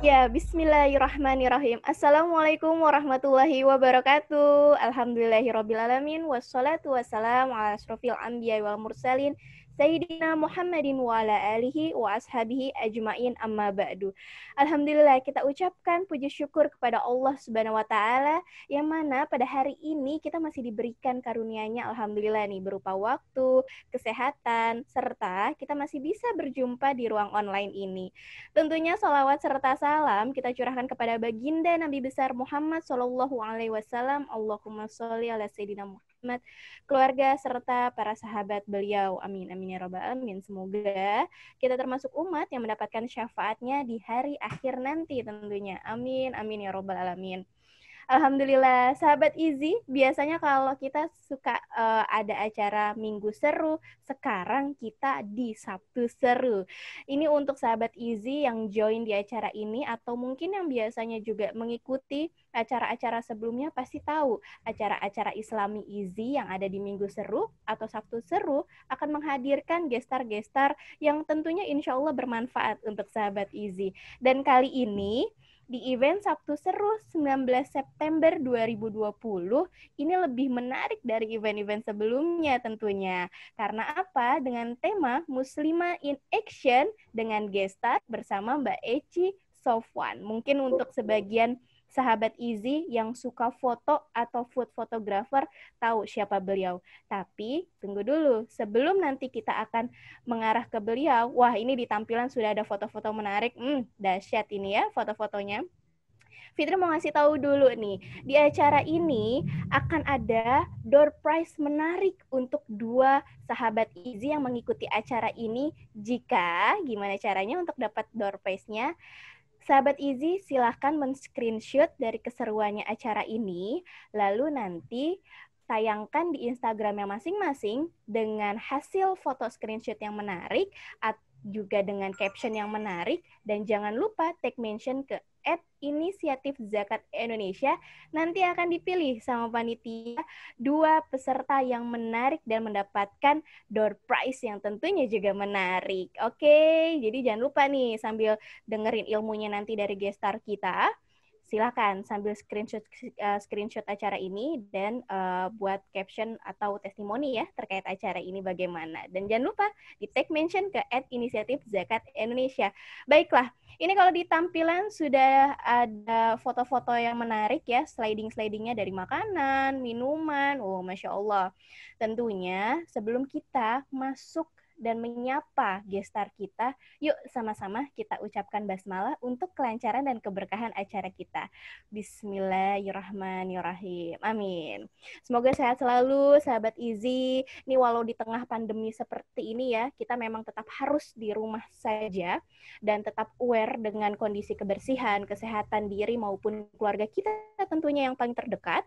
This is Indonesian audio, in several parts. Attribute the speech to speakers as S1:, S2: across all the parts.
S1: Ya, bismillahirrahmanirrahim. Assalamualaikum warahmatullahi wabarakatuh. Alhamdulillahirrahmanirrahim. Wassalatu wassalamu ala asrofil anbiya wal mursalin. Sayyidina Muhammadin wa ala alihi wa ashabihi ajmain amma ba'du. Alhamdulillah kita ucapkan puji syukur kepada Allah Subhanahu wa taala yang mana pada hari ini kita masih diberikan karunia-Nya alhamdulillah nih berupa waktu, kesehatan serta kita masih bisa berjumpa di ruang online ini. Tentunya salawat serta salam kita curahkan kepada baginda Nabi besar Muhammad sallallahu alaihi wasallam. Allahumma sholli ala sayyidina Muhammad rahmat keluarga serta para sahabat beliau. Amin amin ya robbal alamin. Semoga kita termasuk umat yang mendapatkan syafaatnya di hari akhir nanti tentunya. Amin amin ya robbal alamin. Alhamdulillah, sahabat Izi, biasanya kalau kita suka uh, ada acara Minggu Seru, sekarang kita di Sabtu Seru. Ini untuk sahabat Izi yang join di acara ini atau mungkin yang biasanya juga mengikuti acara-acara sebelumnya pasti tahu acara-acara Islami Izi yang ada di Minggu Seru atau Sabtu Seru akan menghadirkan gestar-gestar yang tentunya insya Allah bermanfaat untuk sahabat Izi. Dan kali ini di event Sabtu Seru 19 September 2020 ini lebih menarik dari event-event sebelumnya tentunya. Karena apa? Dengan tema Muslimah in Action dengan gestar bersama Mbak Eci Sofwan. Mungkin untuk sebagian sahabat Izzy yang suka foto atau food photographer tahu siapa beliau. Tapi tunggu dulu, sebelum nanti kita akan mengarah ke beliau, wah ini di tampilan sudah ada foto-foto menarik, hmm, dahsyat ini ya foto-fotonya. Fitri mau ngasih tahu dulu nih, di acara ini akan ada door prize menarik untuk dua sahabat Izzy yang mengikuti acara ini. Jika gimana caranya untuk dapat door prize-nya? Sahabat Easy, silahkan men-screenshot dari keseruannya acara ini, lalu nanti tayangkan di Instagramnya masing-masing dengan hasil foto screenshot yang menarik juga dengan caption yang menarik dan jangan lupa tag mention ke at Inisiatif Zakat Indonesia nanti akan dipilih sama panitia dua peserta yang menarik dan mendapatkan door prize yang tentunya juga menarik. Oke, jadi jangan lupa nih sambil dengerin ilmunya nanti dari gestar kita silakan sambil screenshot eh, screenshot acara ini dan uh, buat caption atau testimoni ya terkait acara ini bagaimana. Dan jangan lupa di tag mention ke at inisiatif zakat Indonesia. Baiklah, ini kalau di tampilan sudah ada foto-foto yang menarik ya, sliding-slidingnya dari makanan, minuman, oh masya Allah. Tentunya sebelum kita masuk dan menyapa gestar kita. Yuk sama-sama kita ucapkan basmalah untuk kelancaran dan keberkahan acara kita. Bismillahirrahmanirrahim. Amin. Semoga sehat selalu sahabat Izi. Ini walau di tengah pandemi seperti ini ya, kita memang tetap harus di rumah saja dan tetap aware dengan kondisi kebersihan, kesehatan diri maupun keluarga kita tentunya yang paling terdekat.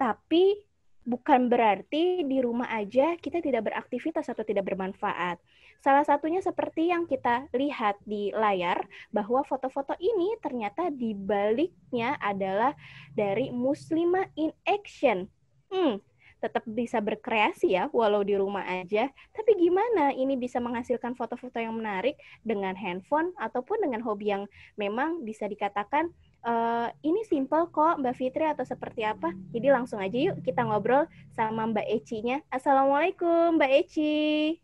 S1: Tapi bukan berarti di rumah aja kita tidak beraktivitas atau tidak bermanfaat. Salah satunya seperti yang kita lihat di layar bahwa foto-foto ini ternyata dibaliknya adalah dari muslimah in action. Hmm, tetap bisa berkreasi ya walau di rumah aja. Tapi gimana ini bisa menghasilkan foto-foto yang menarik dengan handphone ataupun dengan hobi yang memang bisa dikatakan Eh, ini simple kok Mbak Fitri atau seperti apa. Jadi langsung aja yuk kita ngobrol sama Mbak Eci-nya. Assalamualaikum Mbak Eci.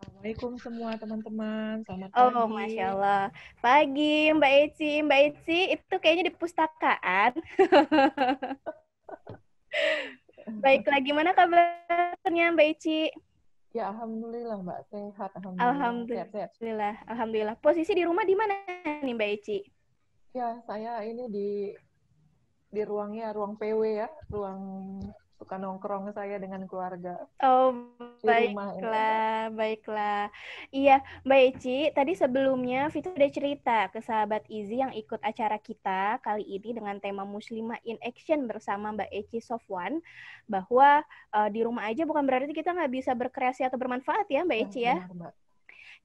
S1: Assalamualaikum semua teman-teman. Selamat oh, pagi. Oh, Masya Allah. Pagi Mbak Eci. Mbak Eci itu kayaknya di pustakaan. Baik lagi, mana kabarnya Mbak Eci? Ya alhamdulillah Mbak
S2: sehat. Alhamdulillah. Alhamdulillah. Sehat, sehat. Alhamdulillah. Posisi di rumah di mana nih Mbak Eci? Ya saya ini di di ruangnya ruang PW ya, ruang suka nongkrong saya dengan keluarga. Oh,
S1: baiklah, baiklah. Iya, Mbak Eci, tadi sebelumnya Fitur udah cerita ke sahabat Izi yang ikut acara kita kali ini dengan tema Muslimah in Action bersama Mbak Eci Sofwan bahwa uh, di rumah aja bukan berarti kita nggak bisa berkreasi atau bermanfaat ya Mbak Eci ya. Benar, Mbak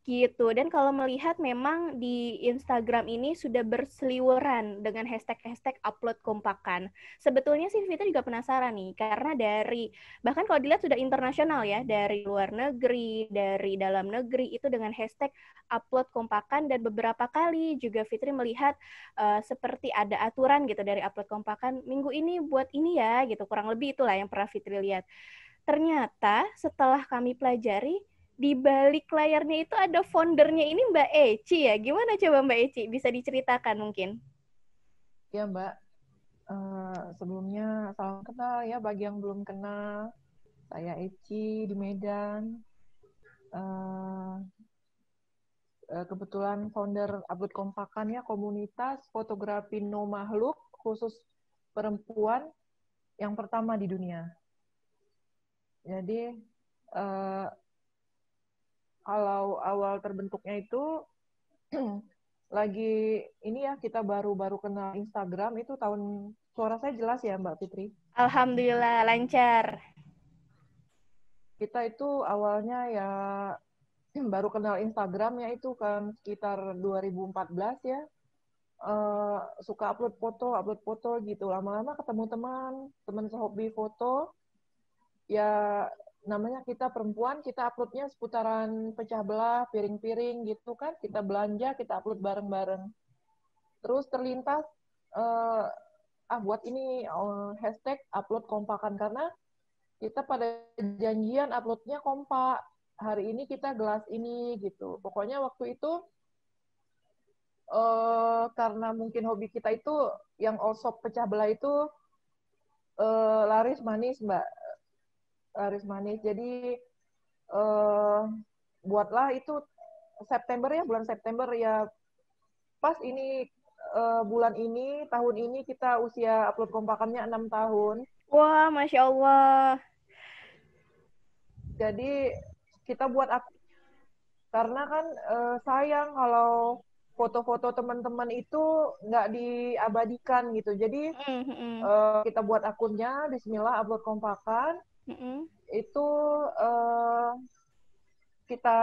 S1: gitu. Dan kalau melihat memang di Instagram ini sudah berseliweran dengan hashtag-hashtag upload kompakan. Sebetulnya sih Fitri juga penasaran nih karena dari bahkan kalau dilihat sudah internasional ya, dari luar negeri, dari dalam negeri itu dengan hashtag upload kompakan dan beberapa kali juga Fitri melihat uh, seperti ada aturan gitu dari upload kompakan minggu ini buat ini ya gitu. Kurang lebih itulah yang pernah Fitri lihat. Ternyata setelah kami pelajari di balik layarnya itu ada foundernya ini Mbak Eci ya. Gimana coba Mbak Eci? Bisa diceritakan
S2: mungkin? Ya Mbak, uh, sebelumnya salam kenal ya bagi yang belum kenal. Saya Eci di Medan. Uh, kebetulan founder Abud Kompakan ya, komunitas fotografi no makhluk khusus perempuan yang pertama di dunia. Jadi kalau awal terbentuknya itu lagi ini ya kita baru-baru kenal Instagram itu tahun suara saya jelas ya Mbak Fitri. Alhamdulillah lancar. Kita itu awalnya ya baru kenal Instagram ya itu kan sekitar 2014 ya. Uh, suka upload foto, upload foto gitu. Lama-lama ketemu teman, teman sehobi foto. Ya namanya kita perempuan, kita uploadnya seputaran pecah belah, piring-piring gitu kan, kita belanja, kita upload bareng-bareng. Terus terlintas, uh, ah buat ini uh, hashtag upload kompakan, karena kita pada janjian uploadnya kompak, hari ini kita gelas ini gitu. Pokoknya waktu itu, uh, karena mungkin hobi kita itu, yang all shop pecah belah itu, uh, laris manis mbak Laris Manis. Jadi uh, buatlah itu September ya, bulan September ya. Pas ini uh, bulan ini, tahun ini kita usia upload kompakannya enam tahun. Wah, masya Allah. Jadi kita buat karena kan uh, sayang kalau foto-foto teman-teman itu nggak diabadikan gitu. Jadi mm -hmm. uh, kita buat akunnya, Bismillah upload kompakan hmm itu uh, kita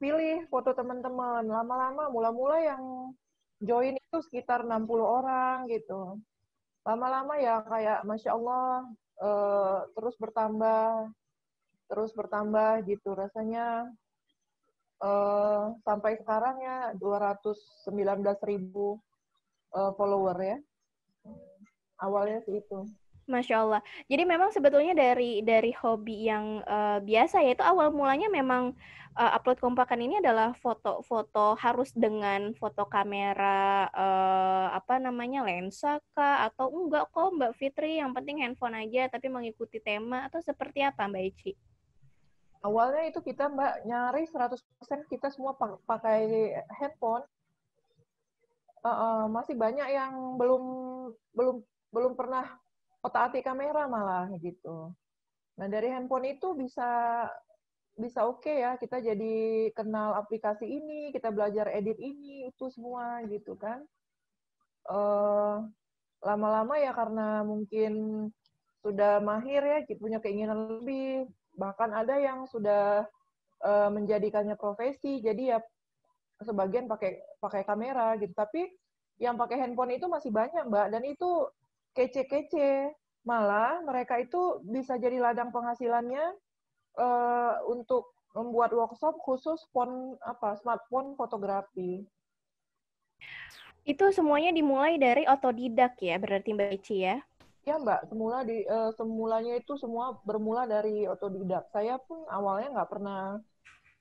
S2: pilih foto teman-teman lama-lama mula-mula yang join itu sekitar 60 orang gitu lama-lama ya kayak masya Allah uh, terus bertambah terus bertambah gitu rasanya uh, sampai sekarang ya 219 ribu uh, follower ya awalnya sih itu
S1: Masya Allah. Jadi memang sebetulnya dari dari hobi yang uh, biasa yaitu awal mulanya memang uh, upload kompakan ini adalah foto-foto harus dengan foto kamera uh, apa namanya lensa kah atau enggak kok Mbak Fitri yang penting handphone aja tapi mengikuti tema atau seperti apa Mbak Ici? Awalnya itu kita Mbak nyari
S2: 100% kita semua pakai handphone. Uh, uh, masih banyak yang belum belum belum pernah otak-atik kamera malah gitu. Nah dari handphone itu bisa bisa oke okay ya kita jadi kenal aplikasi ini, kita belajar edit ini itu semua gitu kan. lama eh, lama-lama ya karena mungkin sudah mahir ya, punya keinginan lebih. Bahkan ada yang sudah uh, menjadikannya profesi, jadi ya sebagian pakai pakai kamera gitu. Tapi yang pakai handphone itu masih banyak mbak, dan itu kece-kece. Malah mereka itu bisa jadi ladang penghasilannya uh, untuk membuat workshop khusus pon apa smartphone fotografi. Itu
S1: semuanya dimulai dari otodidak ya, berarti Mbak Ici ya?
S2: Ya Mbak, semula di uh, semulanya itu semua bermula dari otodidak. Saya pun awalnya nggak pernah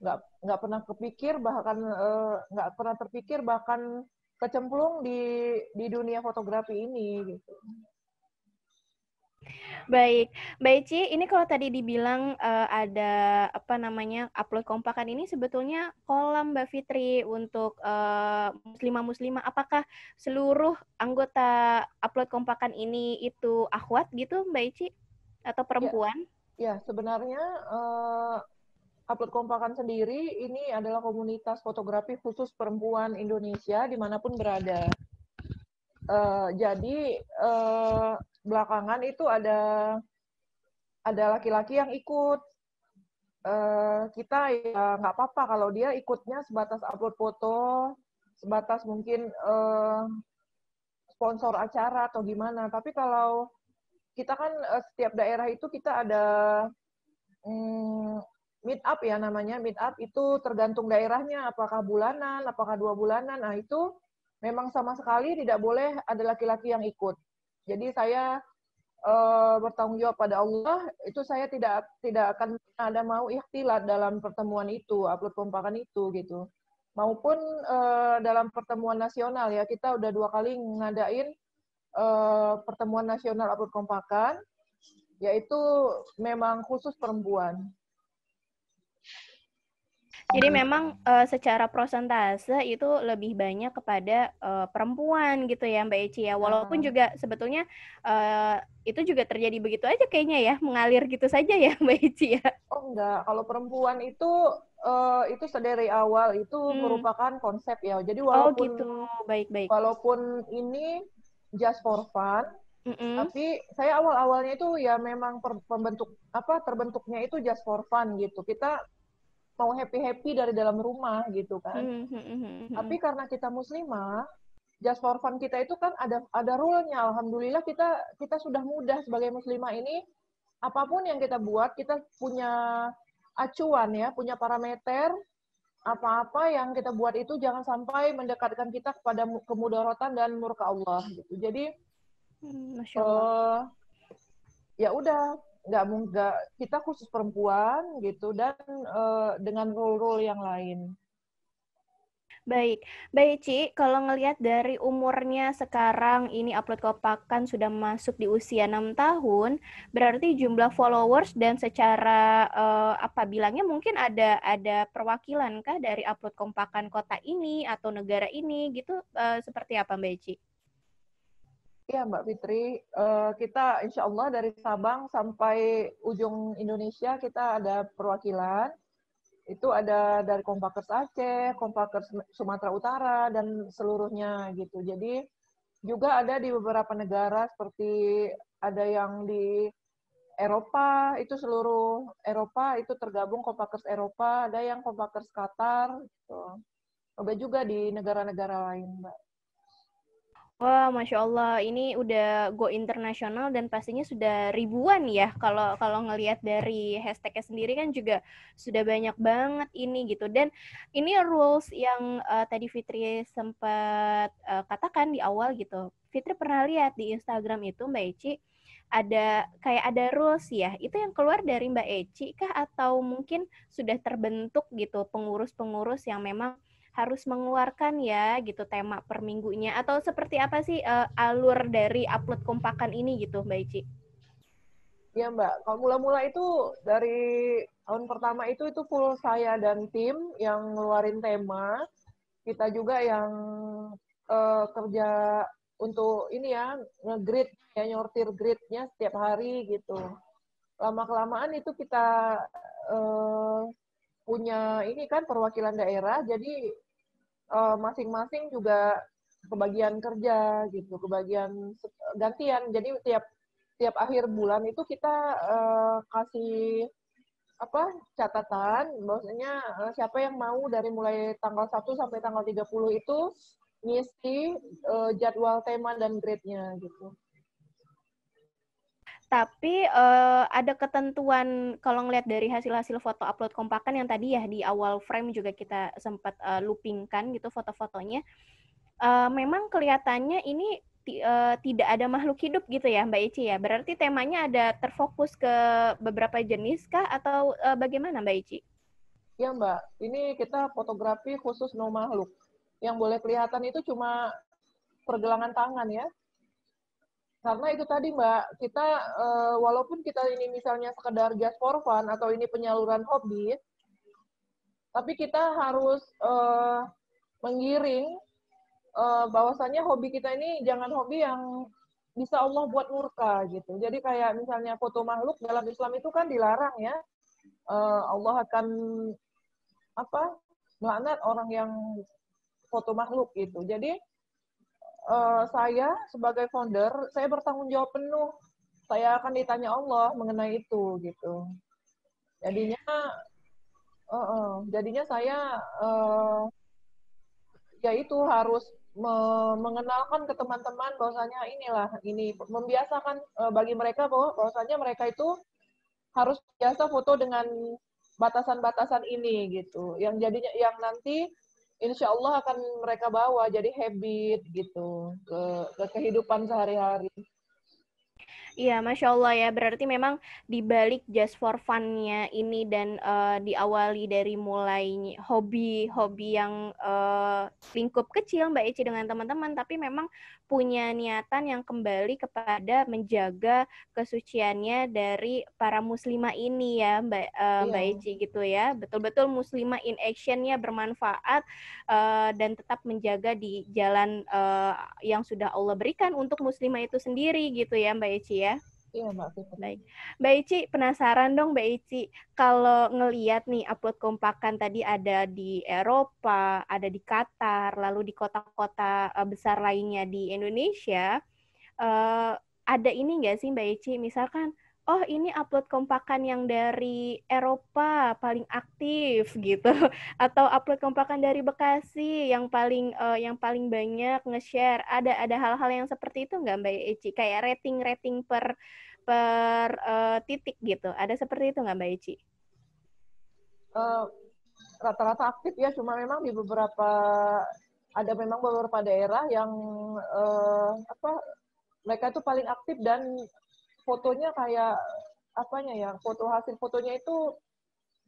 S2: nggak nggak pernah kepikir bahkan eh, nggak uh, pernah terpikir bahkan kecemplung di di dunia fotografi ini gitu.
S1: Baik, Mbak Ici, ini kalau tadi dibilang uh, ada apa namanya upload kompakan ini sebetulnya kolam Mbak Fitri untuk muslimah eh, muslimah-muslimah. Apakah seluruh anggota upload kompakan ini itu akhwat gitu Mbak Ici
S2: atau ya. perempuan? Ya, ya sebenarnya uh, Upload Kompakan sendiri ini adalah komunitas fotografi khusus perempuan Indonesia dimanapun berada. Uh, jadi uh, belakangan itu ada ada laki-laki yang ikut. Uh, kita ya nggak apa-apa kalau dia ikutnya sebatas upload foto, sebatas mungkin uh, sponsor acara atau gimana. Tapi kalau kita kan uh, setiap daerah itu kita ada um, meet up ya namanya meet up itu tergantung daerahnya apakah bulanan apakah dua bulanan nah itu memang sama sekali tidak boleh ada laki-laki yang ikut jadi saya e, bertanggung jawab pada Allah itu saya tidak tidak akan ada mau ikhtilat dalam pertemuan itu upload kompakan itu gitu maupun e, dalam pertemuan nasional ya kita udah dua kali ngadain e, pertemuan nasional upload kompakan yaitu memang khusus perempuan
S1: jadi memang uh, secara prosentase itu lebih banyak kepada uh, perempuan gitu ya Mbak Eci ya. Walaupun hmm. juga sebetulnya uh, itu juga terjadi begitu aja kayaknya ya, mengalir gitu saja ya Mbak Eci ya.
S2: Oh enggak, kalau perempuan itu uh, itu dari awal itu hmm. merupakan konsep ya. Jadi oh, walaupun oh, gitu. baik baik. Walaupun ini just for fun, Mm -hmm. Tapi saya awal-awalnya itu ya memang per, pembentuk apa terbentuknya itu just for fun gitu. Kita mau happy happy dari dalam rumah gitu kan mm -hmm. tapi karena kita muslimah just for fun kita itu kan ada ada rule-nya alhamdulillah kita kita sudah mudah sebagai muslimah ini apapun yang kita buat kita punya acuan ya punya parameter apa-apa yang kita buat itu jangan sampai mendekatkan kita kepada kemudorotan dan murka Allah gitu jadi Masya Uh, ya udah nggak nggak kita khusus perempuan gitu dan uh, dengan role rule yang lain. Baik, baik Ci, kalau ngelihat dari umurnya
S1: sekarang ini upload kopakan sudah masuk di usia 6 tahun, berarti jumlah followers dan secara uh, apa bilangnya mungkin ada ada perwakilan kah dari upload kompakan kota ini atau negara ini gitu uh, seperti apa Mbak Ci?
S2: Iya Mbak Fitri, uh, kita insya Allah dari Sabang sampai ujung Indonesia kita ada perwakilan. Itu ada dari Kompakers Aceh, Kompakers Sumatera Utara, dan seluruhnya gitu. Jadi juga ada di beberapa negara seperti ada yang di Eropa, itu seluruh Eropa, itu tergabung Kompakers Eropa, ada yang Kompakers Qatar, gitu. Ada juga di negara-negara lain, Mbak.
S1: Wah, masya Allah, ini udah go internasional dan pastinya sudah ribuan ya. Kalau kalau ngelihat dari hashtagnya sendiri kan juga sudah banyak banget ini gitu. Dan ini rules yang uh, tadi Fitri sempat uh, katakan di awal gitu. Fitri pernah lihat di Instagram itu Mbak Eci ada kayak ada rules ya. Itu yang keluar dari Mbak Eci kah atau mungkin sudah terbentuk gitu pengurus-pengurus yang memang harus mengeluarkan ya gitu tema per minggunya atau seperti apa sih uh, alur dari upload kompakan ini gitu Mbak Ici?
S2: Iya Mbak, kalau mula-mula itu dari tahun pertama itu itu full saya dan tim yang ngeluarin tema, kita juga yang uh, kerja untuk ini ya ngegrid ya nyortir gridnya setiap hari gitu. Lama kelamaan itu kita uh, punya ini kan perwakilan daerah, jadi Eh, masing-masing uh, juga kebagian kerja gitu, kebagian gantian. Jadi tiap tiap akhir bulan itu kita uh, kasih apa catatan maksudnya uh, eh, siapa yang mau dari mulai tanggal 1 sampai tanggal 30 itu ngisi uh, jadwal tema dan grade-nya gitu tapi uh,
S1: ada ketentuan kalau ngelihat dari hasil-hasil foto upload kompakan yang tadi ya di awal frame juga kita sempat uh, eh, loopingkan gitu foto-fotonya uh, memang kelihatannya ini uh, tidak ada makhluk hidup gitu ya Mbak Ici ya berarti temanya ada terfokus
S2: ke beberapa jenis kah atau uh, bagaimana Mbak Ici? Ya Mbak, ini kita fotografi khusus no makhluk. Yang boleh kelihatan itu cuma pergelangan tangan ya, karena itu tadi mbak kita eh, walaupun kita ini misalnya sekedar just for fun atau ini penyaluran hobi tapi kita harus eh, mengiring eh, bahwasannya hobi kita ini jangan hobi yang bisa Allah buat murka gitu jadi kayak misalnya foto makhluk dalam Islam itu kan dilarang ya Allah akan apa melaknat orang yang foto makhluk gitu jadi uh, saya sebagai founder, saya bertanggung jawab penuh. Saya akan ditanya Allah mengenai itu gitu. Jadinya, uh, uh, jadinya saya uh, ya itu harus me mengenalkan ke teman-teman bahwasanya inilah ini membiasakan uh, bagi mereka bahwa bahwasanya mereka itu harus biasa foto dengan batasan-batasan ini gitu. Yang jadinya yang nanti insya Allah akan mereka bawa jadi habit gitu ke, ke kehidupan sehari-hari.
S1: Iya, masya Allah ya. Berarti memang dibalik just for funnya ini dan uh, diawali dari mulai hobi-hobi yang uh, lingkup kecil Mbak Eci dengan teman-teman, tapi memang punya niatan yang kembali kepada menjaga kesuciannya dari para muslimah ini ya Mbak uh, Mbak Eci gitu ya. Betul-betul muslimah in actionnya bermanfaat uh, dan tetap menjaga di jalan uh, yang sudah Allah berikan untuk muslimah itu sendiri gitu ya Mbak Eci ya. Iya, Mbak Fitri. Baik. Mbak Ici, penasaran dong Mbak Ici, kalau ngeliat nih upload kompakan tadi ada di Eropa, ada di Qatar, lalu di kota-kota eh, besar lainnya di Indonesia, uh, ada ini nggak sih Mbak Ici, misalkan oh ini upload kompakan yang dari Eropa paling aktif gitu atau upload kompakan dari Bekasi yang paling uh, yang paling banyak nge-share ada ada hal-hal yang seperti itu nggak Mbak Eci kayak rating rating per per uh, titik gitu ada seperti itu nggak Mbak Eci?
S2: rata eh, rata-rata aktif ya cuma memang di beberapa ada memang beberapa daerah yang uh, apa mereka itu paling aktif dan fotonya kayak apanya ya foto hasil fotonya itu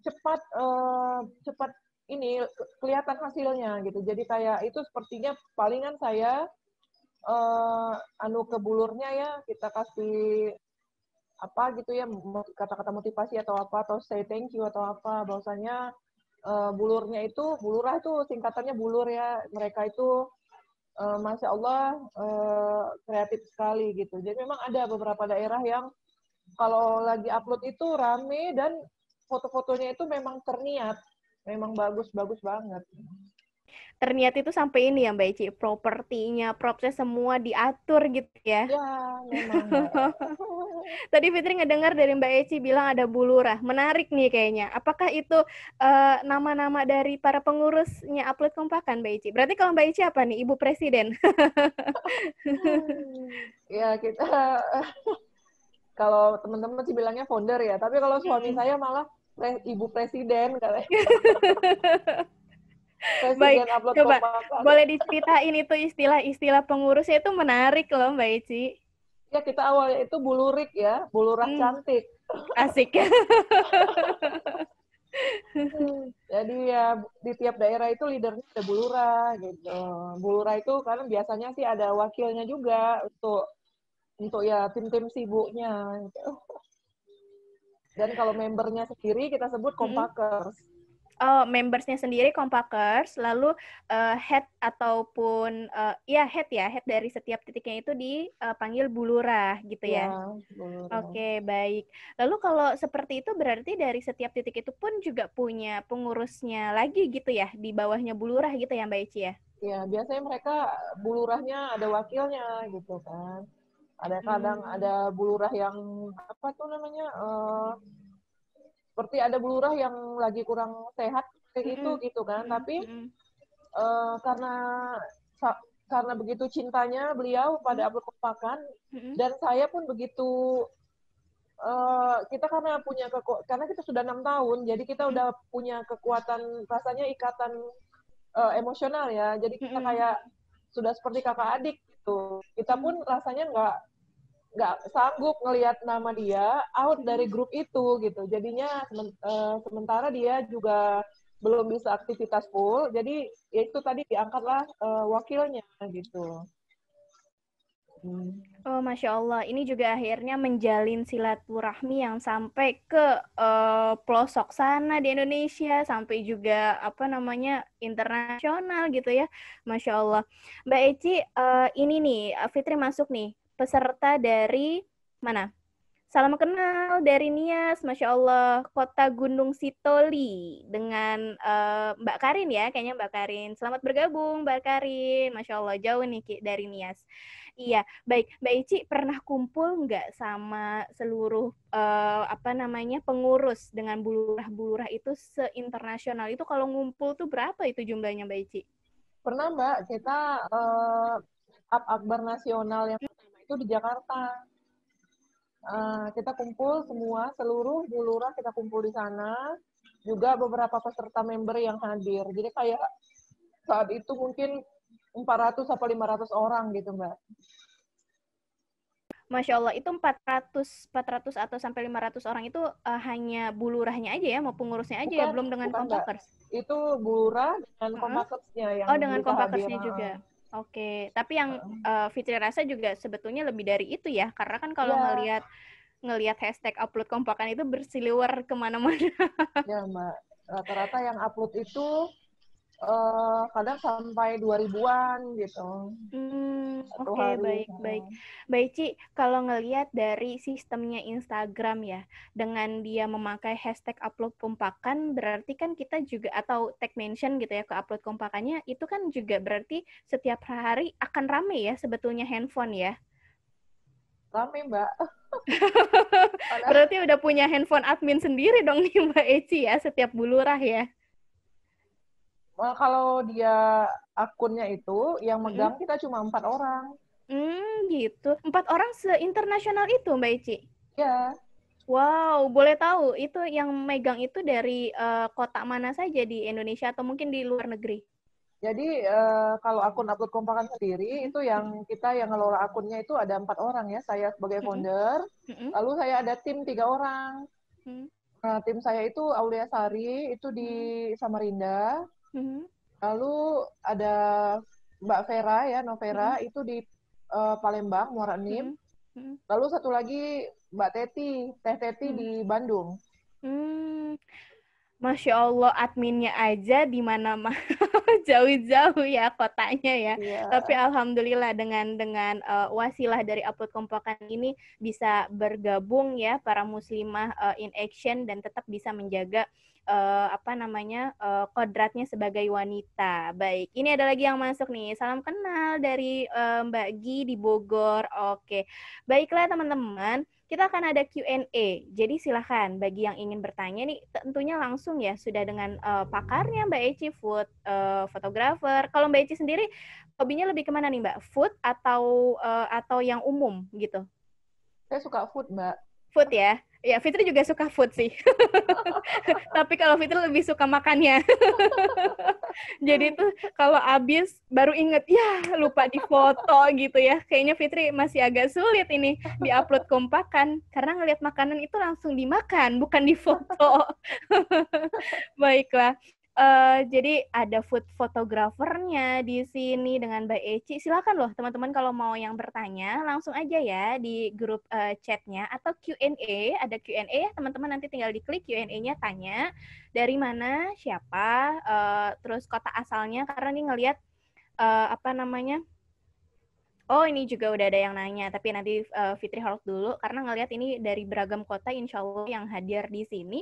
S2: cepat uh, cepat ini kelihatan hasilnya gitu jadi kayak itu sepertinya palingan saya uh, anu ke bulurnya ya kita kasih apa gitu ya kata-kata motivasi atau apa atau say thank you atau apa bahwasanya uh, eh, bulurnya itu bulurah itu singkatannya bulur ya mereka itu uh, masya Allah uh, kreatif sekali gitu. Jadi memang ada beberapa daerah yang kalau lagi upload itu rame dan foto-fotonya itu memang terniat, memang bagus-bagus banget
S1: terniat itu sampai ini ya Mbak Eci, propertinya, proses semua diatur gitu ya. Ya, memang. Tadi Fitri ngedengar dari Mbak Eci bilang ada bulurah. Menarik nih kayaknya. Apakah itu eh, nama-nama uh, dari para pengurusnya upload kompakan Mbak Eci? Berarti kalau Mbak Eci apa nih? Ibu Presiden?
S2: ya, kita... kalau teman-teman sih bilangnya founder ya. Tapi kalau suami hmm. saya malah Ibu Presiden. Baik, coba boleh
S1: diceritain itu istilah-istilah pengurusnya itu
S2: menarik loh Mbak Ici. Ya kita awalnya itu bulurik ya, bulurah hmm. cantik. Asik. Jadi ya di tiap daerah itu leadernya ada bulurah gitu. Bulurah itu karena biasanya sih ada wakilnya juga untuk untuk ya tim-tim sibuknya. Gitu. Dan kalau membernya sendiri kita sebut kompakers. Hmm Oh, membersnya sendiri
S1: kompakers lalu uh, head ataupun uh, ya head ya, head dari setiap titiknya itu dipanggil bulurah gitu ya.
S2: ya Oke,
S1: baik. Lalu kalau seperti itu berarti dari setiap titik itu pun juga punya pengurusnya lagi gitu ya, di bawahnya bulurah gitu ya Mbak Ici ya. Ya, biasanya mereka bulurahnya ada
S2: wakilnya gitu kan. Ada kadang hmm. ada bulurah yang apa tuh namanya? Uh, seperti ada blurah yang lagi kurang sehat kayak itu gitu kan tapi uh, karena karena begitu cintanya beliau pada Abdul Kompakan dan saya pun begitu uh, kita karena punya keku karena kita sudah enam tahun jadi kita udah punya kekuatan rasanya ikatan uh, emosional ya jadi kita kayak sudah seperti kakak adik gitu kita pun rasanya nggak nggak sanggup ngelihat nama dia out dari grup itu gitu. Jadinya eh, sementara dia juga belum bisa aktivitas full. Jadi ya itu tadi diangkatlah uh, wakilnya gitu.
S1: Hmm. Oh, masya Allah, ini juga akhirnya menjalin silaturahmi yang sampai ke uh, pelosok sana di Indonesia, sampai juga apa namanya internasional gitu ya, masya Allah. Mbak Eci, uh, ini nih Fitri masuk nih peserta dari mana? Salam kenal dari Nias, Masya Allah, kota Gunung Sitoli dengan uh, Mbak Karin ya, kayaknya Mbak Karin. Selamat bergabung Mbak Karin, Masya Allah, jauh nih dari Nias. Iya, baik. Mbak Ici, pernah kumpul nggak sama seluruh, uh, apa namanya, pengurus dengan bulurah-bulurah itu se-internasional? Itu kalau ngumpul tuh
S2: berapa itu jumlahnya Mbak Ici? Pernah Mbak, kita uh, eh, up akbar nasional yang itu di Jakarta. Uh, kita kumpul semua, seluruh bulurah kita kumpul di sana. Juga beberapa peserta member yang hadir. Jadi kayak saat itu mungkin 400 atau 500 orang gitu, Mbak.
S1: Masya Allah, itu 400, 400 atau sampai 500 orang itu uh, hanya bulurahnya aja ya, mau pengurusnya aja ya? bukan, ya, belum dengan kompakers? Itu
S2: bulurah dengan kompakersnya Uh Yang oh, dengan kompakersnya juga.
S1: Oke, tapi yang uh, Fitri rasa juga sebetulnya lebih dari itu ya, karena kan kalau yeah. ngelihat ngelihat hashtag upload kompakan itu bersiliwer kemana-mana.
S2: Ya, Mbak. Rata-rata yang upload itu
S1: uh, kadang sampai 2000-an gitu. Hmm, Oke, okay, baik, baik. Baik, Ci, kalau ngelihat dari sistemnya Instagram ya, dengan dia memakai hashtag upload kompakan, berarti kan kita juga, atau tag mention gitu ya ke upload kompakannya, itu kan juga berarti setiap hari akan rame ya sebetulnya handphone ya? Rame, Mbak. berarti udah
S2: punya handphone admin sendiri dong nih Mbak Eci ya, setiap bulurah ya? Eh, kalau dia akunnya itu yang megang mm. kita cuma empat orang. Hmm, gitu. Empat orang se-internasional itu, Mbak Ici? Ya. Wow,
S1: boleh tahu itu yang megang itu dari uh, kota mana saja di Indonesia atau mungkin
S2: di luar negeri? Jadi uh, kalau akun upload kompakan sendiri itu yang kita yang ngelola akunnya itu ada empat orang ya. Saya sebagai founder, mm lalu saya ada tim tiga orang. mm Nah, tim saya itu Aulia Sari itu di Samarinda, hmm Lalu ada Mbak Vera ya, Novera mm-hmm. itu di uh, Palembang, Muara Enim. Mm-hmm. mm-hmm. Lalu satu lagi Mbak Teti, Teh Teti mm-hmm. di Bandung. Hmm.
S1: Masya Allah adminnya aja di mana mah jauh-jauh ya kotanya ya. Yeah. Tapi alhamdulillah dengan dengan uh, wasilah dari upload kompakan ini bisa bergabung ya para muslimah uh, in action dan tetap bisa menjaga uh, apa namanya uh, kodratnya sebagai wanita. Baik, ini ada lagi yang masuk nih. Salam kenal dari uh, Mbak Gi di Bogor. Oke, baiklah teman-teman. Kita akan ada Q&A. Jadi silahkan bagi yang ingin bertanya nih tentunya langsung ya sudah dengan uh, pakarnya Mbak Eci food uh, fotografer. Kalau Mbak Eci sendiri hobinya lebih kemana nih Mbak? Food atau uh, atau yang umum gitu? Saya suka food Mbak. Food ya. Ya, Fitri juga suka food sih. Tapi kalau Fitri lebih suka makannya. Jadi itu hmm. kalau habis baru inget, ya lupa di foto gitu ya. Kayaknya Fitri masih agak sulit ini diupload upload kompakan. Karena ngelihat makanan itu langsung dimakan, bukan di foto. Baiklah. Uh, jadi ada food fotografernya di sini dengan Mbak Eci. Silakan loh teman-teman kalau mau yang bertanya langsung aja ya di grup uh, chatnya atau Q&A. Ada Q&A ya teman-teman nanti tinggal diklik Q&A-nya tanya dari mana, siapa, uh, terus kota asalnya karena ini ngelihat uh, apa namanya Oh ini juga udah ada yang nanya, tapi nanti uh, Fitri hold dulu karena ngelihat ini dari beragam kota, insya Allah yang hadir di sini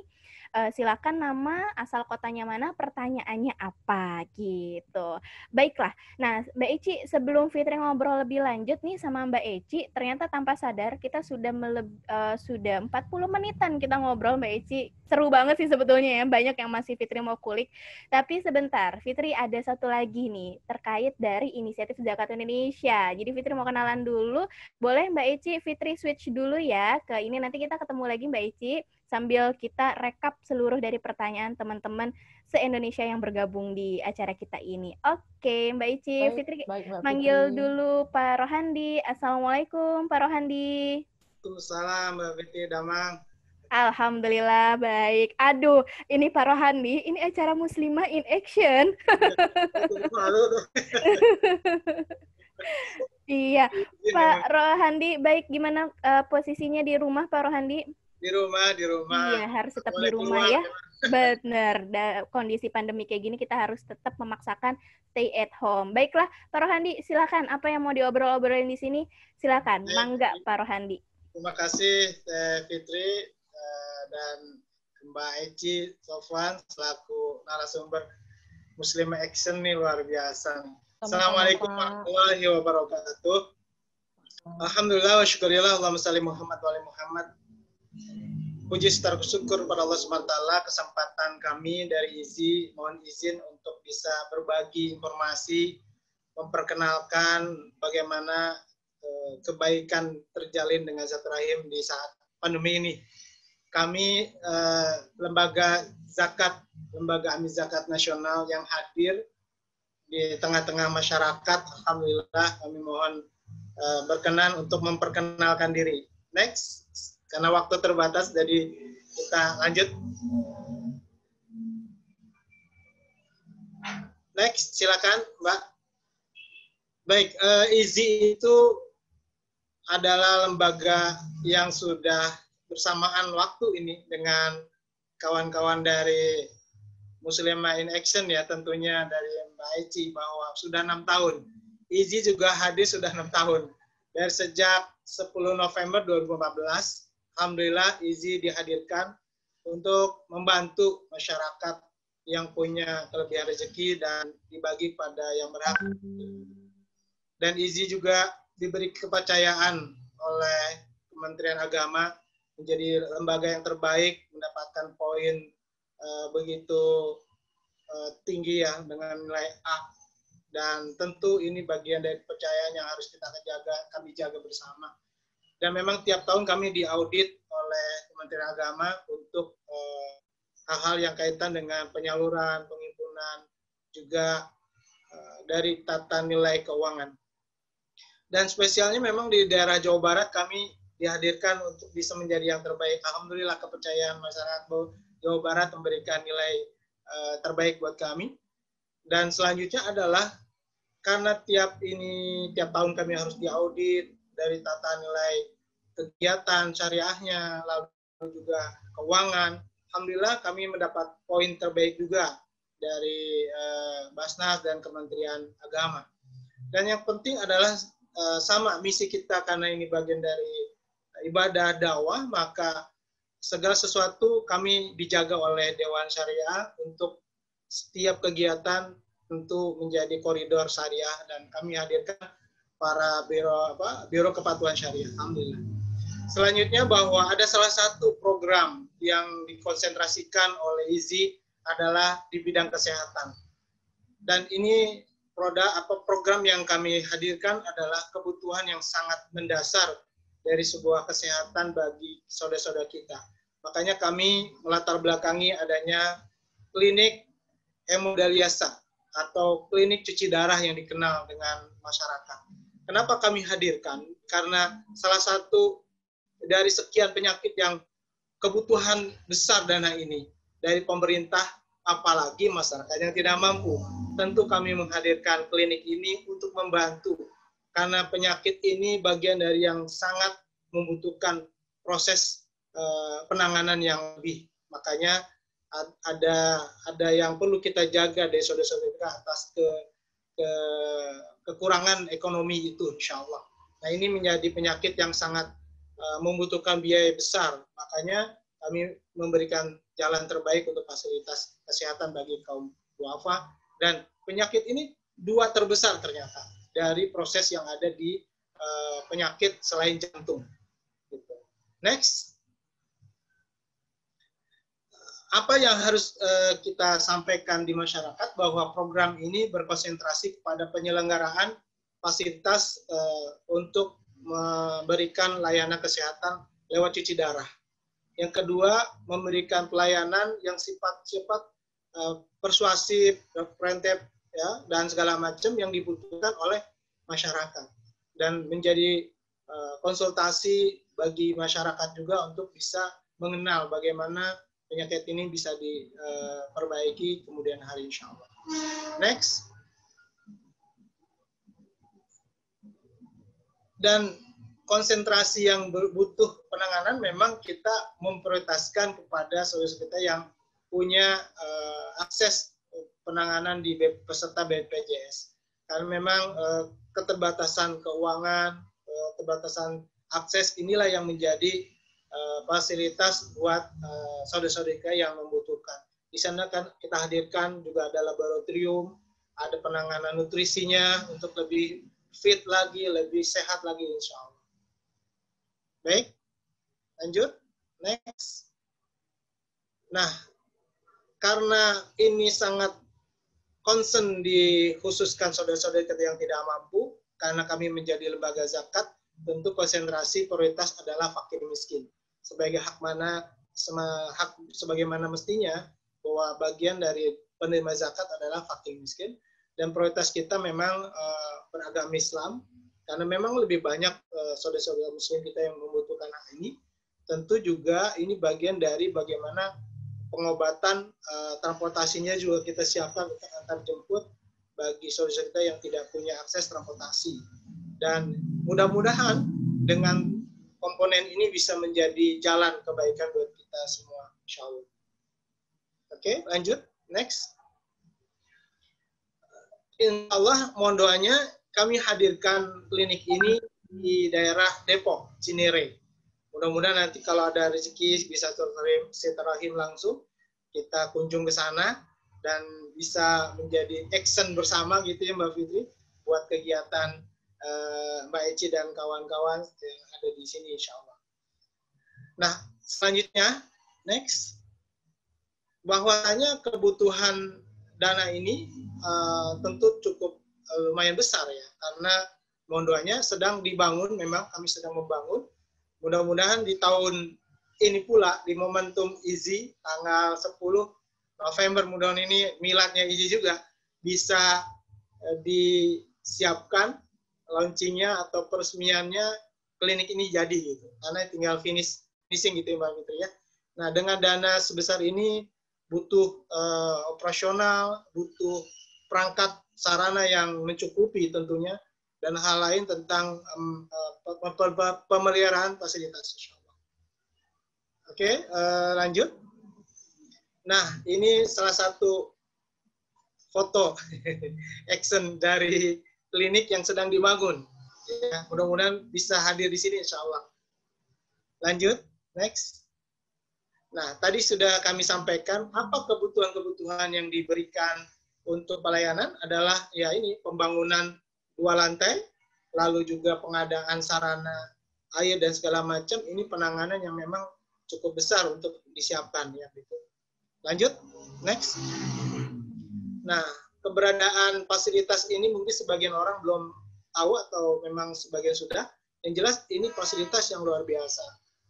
S1: uh, silakan nama, asal kotanya mana, pertanyaannya apa gitu. Baiklah. Nah, Mbak Eci, sebelum Fitri ngobrol lebih lanjut nih sama Mbak Eci, ternyata tanpa sadar kita sudah meleb, uh, sudah 40 menitan kita ngobrol Mbak Eci. Seru banget sih sebetulnya ya, banyak yang masih Fitri mau kulik. Tapi sebentar, Fitri ada satu lagi nih terkait dari inisiatif zakat Indonesia. Jadi Fitri mau kenalan dulu. Boleh Mbak Eci Fitri switch dulu ya ke ini nanti kita ketemu lagi Mbak Eci sambil kita rekap seluruh dari pertanyaan teman-teman se-Indonesia yang bergabung di acara
S3: kita ini.
S1: Oke, Mbak Ici, baik, Fitri baik, Mbak manggil Fitri. dulu Pak Rohandi. Assalamualaikum Pak Rohandi.
S3: Waalaikumsalam Mbak Fitri Damang.
S1: Alhamdulillah baik. Aduh, ini Pak Rohandi, ini acara muslimah in action. iya, Pak Rohandi, baik gimana uh, posisinya di rumah Pak Rohandi?
S3: di rumah di rumah iya
S1: harus tetap di rumah keluar. ya benar kondisi pandemi kayak gini kita harus tetap memaksakan stay at home baiklah Pak Rohandi silakan apa yang mau diobrol-obrolin di sini silakan ya. mangga Pak Rohandi
S3: terima kasih eh, Fitri eh, dan Mbak Eci Sofwan selaku narasumber Muslim Action nih luar biasa
S2: Assalamualaikum
S3: warahmatullahi wabarakatuh. Alhamdulillah wa syukurillah Allahumma salli Muhammad wa Muhammad. Puji setar syukur pada Allah SWT kesempatan kami dari Izi mohon izin untuk bisa berbagi informasi memperkenalkan bagaimana eh, kebaikan terjalin dengan zat rahim di saat pandemi ini. Kami eh, lembaga zakat, lembaga amil zakat nasional yang hadir di tengah-tengah masyarakat, alhamdulillah kami mohon eh, berkenan untuk memperkenalkan diri. Next karena waktu terbatas jadi kita lanjut next silakan mbak baik uh, eh, IZI itu adalah lembaga yang sudah bersamaan waktu ini dengan kawan-kawan dari Muslimah in Action ya tentunya dari Mbak Eci bahwa sudah enam tahun. Izi juga hadir sudah enam tahun. Dari sejak 10 November 2014 Alhamdulillah Izi dihadirkan untuk membantu masyarakat yang punya kelebihan rezeki dan dibagi pada yang berhak. Dan Izi juga diberi kepercayaan oleh Kementerian Agama menjadi lembaga yang terbaik mendapatkan poin uh, begitu uh, tinggi ya dengan nilai A dan tentu ini bagian dari kepercayaan yang harus kita jaga kami jaga bersama dan memang tiap tahun kami diaudit oleh Kementerian Agama untuk eh, hal-hal eh, yang kaitan dengan penyaluran, pengimpunan, juga eh, dari tata nilai keuangan. Dan spesialnya memang di daerah Jawa Barat kami dihadirkan untuk bisa menjadi yang terbaik. Alhamdulillah kepercayaan masyarakat Jawa Barat memberikan nilai eh, terbaik buat kami. Dan selanjutnya adalah karena tiap ini tiap tahun kami harus diaudit dari tata nilai kegiatan syariahnya, lalu juga keuangan. Alhamdulillah kami mendapat poin terbaik juga dari eh, Basnas dan Kementerian Agama. Dan yang penting adalah eh, sama misi kita karena ini bagian dari ibadah dakwah, maka segala sesuatu kami dijaga oleh Dewan Syariah untuk setiap kegiatan tentu menjadi koridor syariah dan kami hadirkan para biro apa biro kepatuhan syariah. Alhamdulillah. Selanjutnya bahwa ada salah satu program yang dikonsentrasikan oleh IZI adalah di bidang kesehatan. Dan ini produk apa program yang kami hadirkan adalah kebutuhan yang sangat mendasar dari sebuah kesehatan bagi saudara-saudara kita. Makanya kami melatar belakangi adanya klinik hemodialisa atau klinik cuci darah yang dikenal dengan masyarakat. Kenapa kami hadirkan? Karena salah satu dari sekian penyakit yang kebutuhan besar dana ini dari pemerintah apalagi masyarakat yang tidak mampu. Tentu kami menghadirkan klinik ini untuk membantu karena penyakit ini bagian dari yang sangat membutuhkan proses eh, penanganan yang lebih. Makanya ada ada yang perlu kita jaga dari saudara-saudara atas ke, ke kekurangan ekonomi itu insya Allah. Nah ini menjadi penyakit yang sangat Eh, membutuhkan biaya besar. Makanya kami memberikan jalan terbaik untuk fasilitas kesehatan bagi kaum duafa dan penyakit ini dua terbesar ternyata dari proses yang ada di eh, penyakit selain jantung. Gitu. Next, eh, apa yang harus kita sampaikan di masyarakat bahwa program ini berkonsentrasi kepada penyelenggaraan fasilitas untuk memberikan layanan kesehatan lewat cuci darah. Yang kedua, memberikan pelayanan yang sifat-sifat eh, persuasif, preventif, ya, dan segala macam yang dibutuhkan oleh masyarakat. Dan menjadi eh, konsultasi bagi masyarakat juga untuk bisa mengenal bagaimana penyakit ini bisa diperbaiki eh, kemudian hari insya Allah. Next. dan konsentrasi yang butuh penanganan memang kita memprioritaskan kepada saudara kita yang punya uh, akses penanganan di peserta BPJS karena memang uh, keterbatasan keuangan, uh, keterbatasan akses inilah yang menjadi uh, fasilitas buat saudara saudara-saudara yang membutuhkan. Di sana kan kita hadirkan juga ada laboratorium, ada penanganan nutrisinya untuk lebih fit lagi, lebih sehat lagi insya Allah. Baik, lanjut. Next. Nah, karena ini sangat concern dikhususkan saudara-saudara kita yang tidak mampu, karena kami menjadi lembaga zakat, tentu konsentrasi prioritas adalah fakir miskin. Sebagai hak mana, hak sebagaimana mestinya, bahwa bagian dari penerima zakat adalah fakir miskin, dan prioritas kita memang uh, beragama Islam karena memang lebih banyak uh, saudara-saudara muslim kita yang membutuhkan hal ini tentu juga ini bagian dari bagaimana pengobatan uh, transportasinya juga kita siapkan kita antar jemput bagi saudara kita yang tidak punya akses transportasi dan mudah-mudahan dengan komponen ini bisa menjadi jalan kebaikan buat kita semua insya Oke, okay, lanjut. Next insya Allah mohon doanya kami hadirkan klinik ini di daerah Depok, Cinere. Mudah-mudahan nanti kalau ada rezeki bisa silaturahim langsung, kita kunjung ke sana dan bisa menjadi action bersama gitu ya Mbak Fitri buat kegiatan uh, Mbak Eci dan kawan-kawan yang ada di sini insya Allah. Nah, selanjutnya, next. Bahwasanya kebutuhan dana ini uh, tentu cukup uh, lumayan besar ya karena mohon doanya sedang dibangun memang kami sedang membangun mudah-mudahan di tahun ini pula di momentum Izi tanggal 10 November mudah-mudahan ini miladnya Izi juga bisa eh, disiapkan launchingnya atau peresmiannya klinik ini jadi gitu karena tinggal finish finishing gitu ya Mbak Fitri ya. Nah dengan dana sebesar ini butuh uh, operasional, butuh perangkat sarana yang mencukupi tentunya, dan hal lain tentang um, uh, pemeliharaan fasilitas. Oke, okay, uh, eh, lanjut. Nah, ini salah satu foto action dari klinik yang sedang dibangun. Ya, mudah-mudahan bisa hadir di sini insya Allah. Lanjut, next. Nah, tadi sudah kami sampaikan apa kebutuhan-kebutuhan yang diberikan untuk pelayanan adalah ya ini pembangunan dua lantai, lalu juga pengadaan sarana air dan segala macam. Ini penanganan yang memang cukup besar untuk disiapkan ya gitu. Lanjut, next. Nah, keberadaan fasilitas ini mungkin sebagian orang belum tahu atau memang sebagian sudah. Yang jelas ini fasilitas yang luar biasa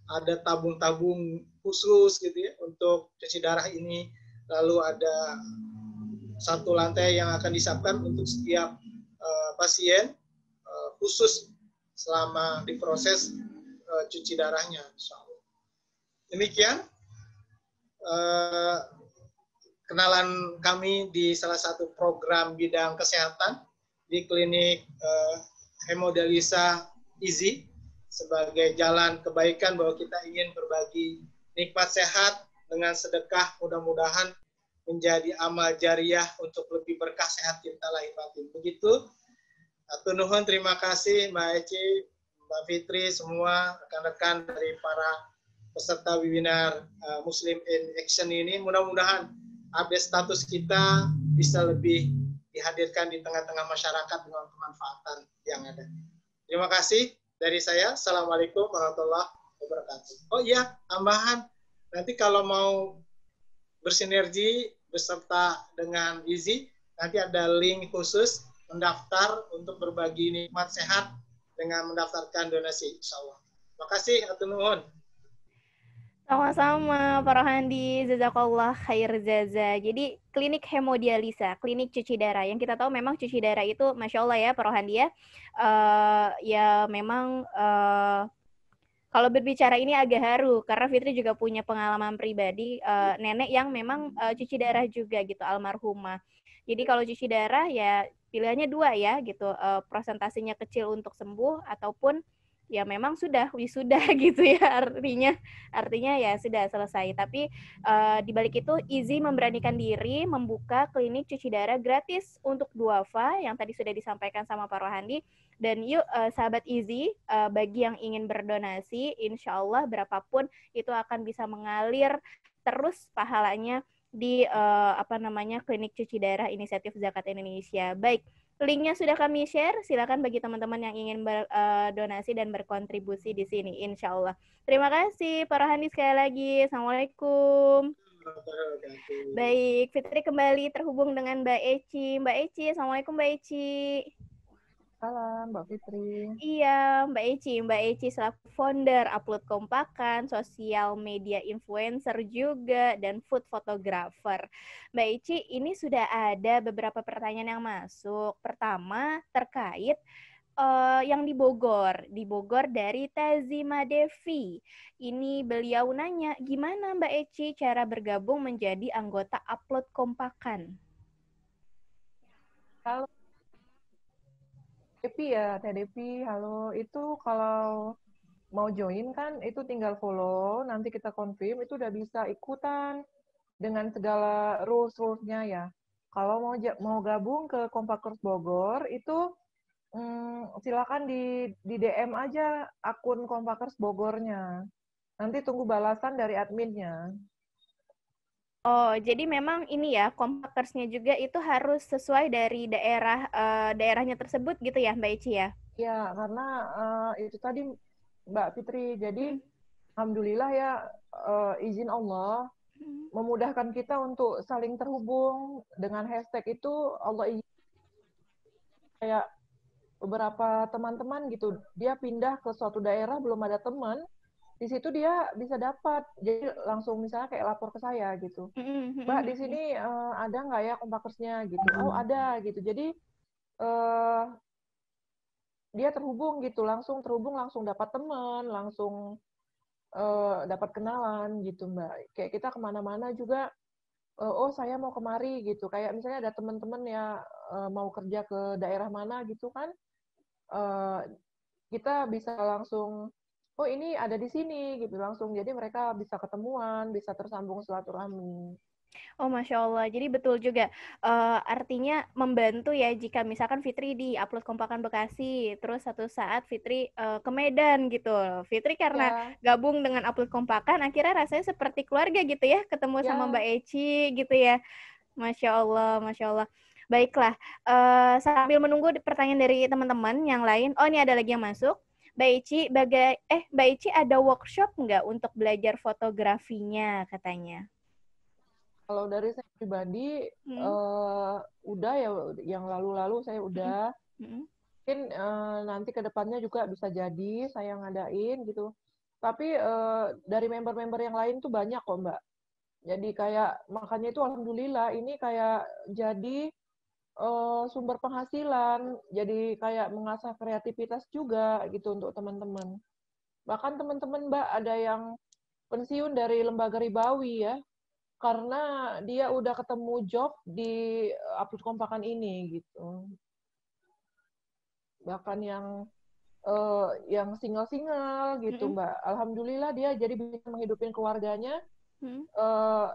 S3: ada tabung-tabung khusus gitu ya untuk cuci darah ini. Lalu ada satu lantai yang akan disiapkan untuk setiap uh, pasien uh, khusus selama diproses uh, cuci darahnya. Insya Demikian uh, kenalan kami di salah satu program bidang kesehatan di klinik uh, hemodialisa Easy sebagai jalan kebaikan bahwa kita ingin berbagi nikmat sehat dengan sedekah mudah-mudahan menjadi amal jariah untuk lebih berkah sehat kita lahir batin. Begitu. Aku nuhun terima kasih Mbak Eci, Mbak Fitri, semua rekan-rekan dari para peserta webinar eh, Muslim in Action ini. Mudah-mudahan update status kita bisa lebih dihadirkan di tengah-tengah masyarakat dengan kemanfaatan yang ada. Terima kasih dari saya. Assalamualaikum warahmatullahi wabarakatuh. Oh iya, tambahan. Nanti kalau mau bersinergi beserta dengan Izi, nanti ada link khusus mendaftar untuk berbagi nikmat sehat dengan mendaftarkan donasi. Insya Allah. Terima kasih. Atunuhun.
S1: Sama-sama, Pak Rohandi. Jazakallah khair zaza. Jadi, klinik hemodialisa, klinik cuci darah. Yang kita tahu memang cuci darah itu, Masya Allah ya, Pak Rohandi ya. Uh, ya, memang uh, kalau berbicara ini agak haru, karena Fitri juga punya pengalaman pribadi uh, nenek yang memang uh, cuci darah juga gitu, almarhumah. Jadi, kalau cuci darah ya pilihannya dua ya gitu, uh, prosentasinya kecil untuk sembuh ataupun ya memang sudah wisuda gitu ya artinya artinya ya sudah selesai tapi uh, eh, dibalik itu Izzy memberanikan diri membuka klinik cuci darah gratis untuk duafa yang tadi sudah disampaikan sama Pak Rohandi dan yuk uh, sahabat Izzy uh, bagi yang ingin berdonasi insya Allah berapapun itu akan bisa mengalir terus pahalanya di uh, apa namanya klinik cuci darah inisiatif zakat Indonesia baik Linknya sudah kami share. Silakan bagi teman-teman yang ingin berdonasi eh, uh, dan berkontribusi di sini, insya Allah. Terima kasih, Pak Rohani sekali lagi. Assalamualaikum. Baik, Fitri kembali terhubung dengan Mbak Eci. Mbak Eci, Assalamualaikum Mbak Eci. Malam, Mbak Fitri. Iya, Mbak Eci. Mbak Eci selaku founder Upload Kompakan, sosial media influencer juga, dan food photographer. Mbak Eci, ini sudah ada beberapa pertanyaan yang masuk. Pertama, terkait uh, yang di Bogor, di Bogor dari Tazima Devi. Ini beliau nanya, gimana Mbak Eci cara bergabung menjadi anggota upload kompakan?
S2: Kalau Devi ya, Teh Devi, halo. Itu kalau mau join kan itu tinggal follow, nanti kita confirm itu udah bisa ikutan dengan segala rules-rulesnya ya. Kalau mau mau gabung ke Kompakers Bogor itu hmm, silakan di di DM aja akun Kompakers Bogornya. Nanti tunggu balasan dari adminnya.
S1: Oh, jadi memang ini ya kompakersnya juga itu harus sesuai
S2: dari daerah uh, daerahnya tersebut gitu ya Mbak Eci ya? Ya, karena uh, itu tadi Mbak Fitri. Jadi hmm. alhamdulillah ya uh, izin Allah hmm. memudahkan kita untuk saling terhubung dengan hashtag itu Allah izin kayak beberapa teman-teman gitu dia pindah ke suatu daerah belum ada teman di situ dia bisa dapat jadi langsung misalnya kayak lapor ke saya gitu mm-hmm, mm-hmm, mbak di mm-hmm. sini uh, ada nggak ya kompakersnya gitu oh ada gitu jadi uh, dia terhubung gitu langsung terhubung langsung dapat teman langsung uh, dapat kenalan gitu mbak kayak kita kemana-mana juga uh, oh saya mau kemari gitu kayak misalnya ada teman-teman ya uh, mau kerja ke daerah mana gitu kan uh, kita bisa langsung oh ini ada di sini gitu langsung jadi mereka bisa ketemuan bisa tersambung silaturahmi
S1: Oh masya Allah, jadi betul juga. Uh, artinya membantu ya jika misalkan Fitri di upload kompakan Bekasi, terus satu saat Fitri uh, ke Medan gitu. Fitri karena yeah. gabung dengan upload kompakan, akhirnya rasanya seperti keluarga gitu ya, ketemu yeah. sama Mbak Eci gitu ya. Masya Allah, masya Allah. Baiklah, uh, sambil menunggu pertanyaan dari teman-teman yang lain. Oh ini ada lagi yang masuk. Mbak Ici bagai eh Mbak Ici ada workshop nggak untuk belajar fotografinya
S2: katanya? Kalau dari saya pribadi hmm. uh, udah ya yang lalu-lalu saya hmm. udah hmm. mungkin uh, nanti kedepannya juga bisa jadi saya ngadain gitu. Tapi uh, dari member-member yang lain tuh banyak kok Mbak. Jadi kayak makanya itu alhamdulillah ini kayak jadi uh, sumber penghasilan, jadi kayak mengasah kreativitas juga gitu untuk teman-teman. Bahkan teman-teman Mbak ada yang pensiun dari lembaga ribawi ya, karena dia udah ketemu job di upload eh, kompakan ini gitu. Bahkan yang uh, yang single-single gitu mm -hmm. Mbak, alhamdulillah dia jadi bisa menghidupin keluarganya. Hmm. Uh,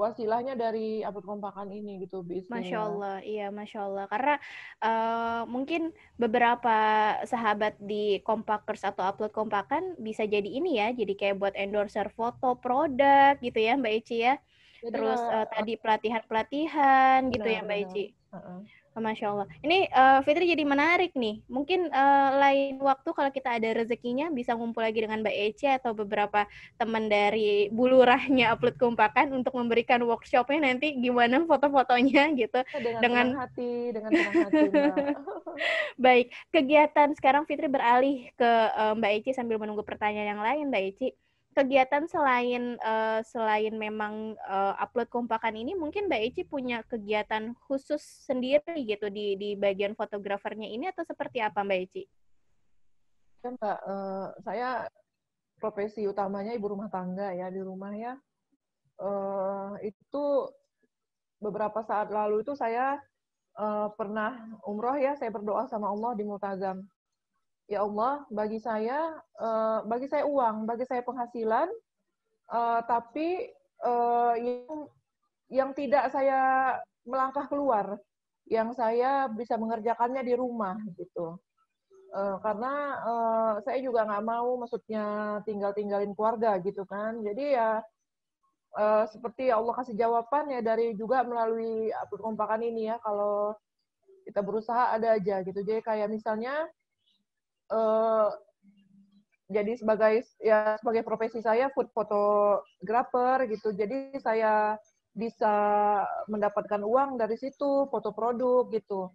S2: wasilahnya dari abad kompakan ini gitu bisnis. Masya Allah, iya Masya
S1: Allah. Karena uh, mungkin beberapa sahabat di kompakers atau upload kompakan bisa jadi ini ya, jadi kayak buat endorser foto produk gitu ya Mbak Eci ya. Jadi, Terus uh, uh, tadi pelatihan-pelatihan gitu ya Mbak Eci. Uh -uh. Oh, Masya Allah. Ini uh, Fitri jadi menarik nih. Mungkin uh, lain waktu kalau kita ada rezekinya bisa ngumpul lagi dengan Mbak Ece atau beberapa teman dari bulurahnya upload kumpakan untuk memberikan workshopnya nanti gimana foto-fotonya gitu oh, dengan, dengan
S2: hati, dengan hati.
S1: Baik, kegiatan sekarang Fitri beralih ke uh, Mbak Ece sambil menunggu pertanyaan yang lain, Mbak Ece kegiatan selain uh, selain memang uh, upload kompakan ini mungkin Mbak Eci punya kegiatan khusus sendiri gitu di di bagian fotografernya ini atau seperti apa Mbak Eci?
S2: Ya, Mbak, uh, saya profesi utamanya ibu rumah tangga ya di rumah ya. Uh, itu beberapa saat lalu itu saya uh, pernah umroh ya, saya berdoa sama Allah di Multazam ya Allah, bagi saya, uh, bagi saya uang, bagi saya penghasilan, uh, tapi uh, yang, yang tidak saya melangkah keluar, yang saya bisa mengerjakannya di rumah gitu. Uh, karena uh, saya juga nggak mau, maksudnya tinggal-tinggalin keluarga gitu kan. Jadi ya uh, seperti Allah kasih jawaban ya dari juga melalui perkumpakan ini ya. Kalau kita berusaha ada aja gitu. Jadi kayak misalnya uh, jadi sebagai ya sebagai profesi saya food photographer gitu jadi saya bisa mendapatkan uang dari situ foto produk gitu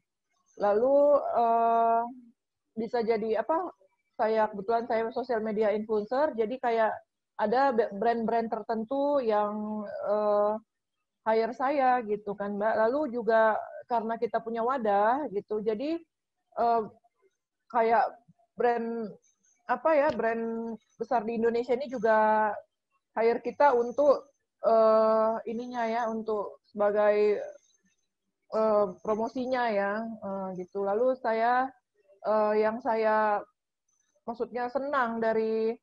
S2: lalu uh, bisa jadi apa saya kebetulan saya social media influencer jadi kayak ada brand-brand tertentu yang uh, hire saya gitu kan mbak lalu juga karena kita punya wadah gitu jadi uh, kayak brand apa ya brand besar di Indonesia ini juga hire kita untuk uh, ininya ya untuk sebagai uh, promosinya ya uh, gitu lalu saya uh, yang saya maksudnya senang dari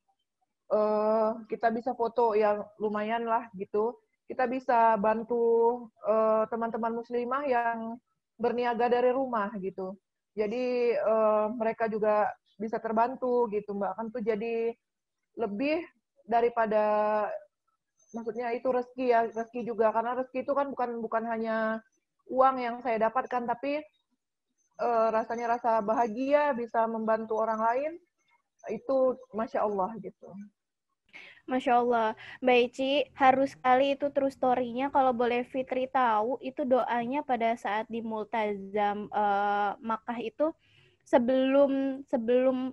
S2: uh, kita bisa foto yang lumayan lah gitu kita bisa bantu teman-teman uh, muslimah yang berniaga dari rumah gitu jadi uh, mereka juga bisa terbantu gitu mbak kan tuh jadi lebih daripada maksudnya itu rezeki ya rezeki juga karena rezeki itu kan bukan bukan hanya uang yang saya dapatkan tapi e, rasanya rasa bahagia bisa membantu orang lain itu masya Allah gitu. Masya Allah,
S1: Mbak Ici, harus sekali itu terus storynya kalau boleh Fitri tahu, itu doanya pada saat di Multazam e, Makkah itu sebelum sebelum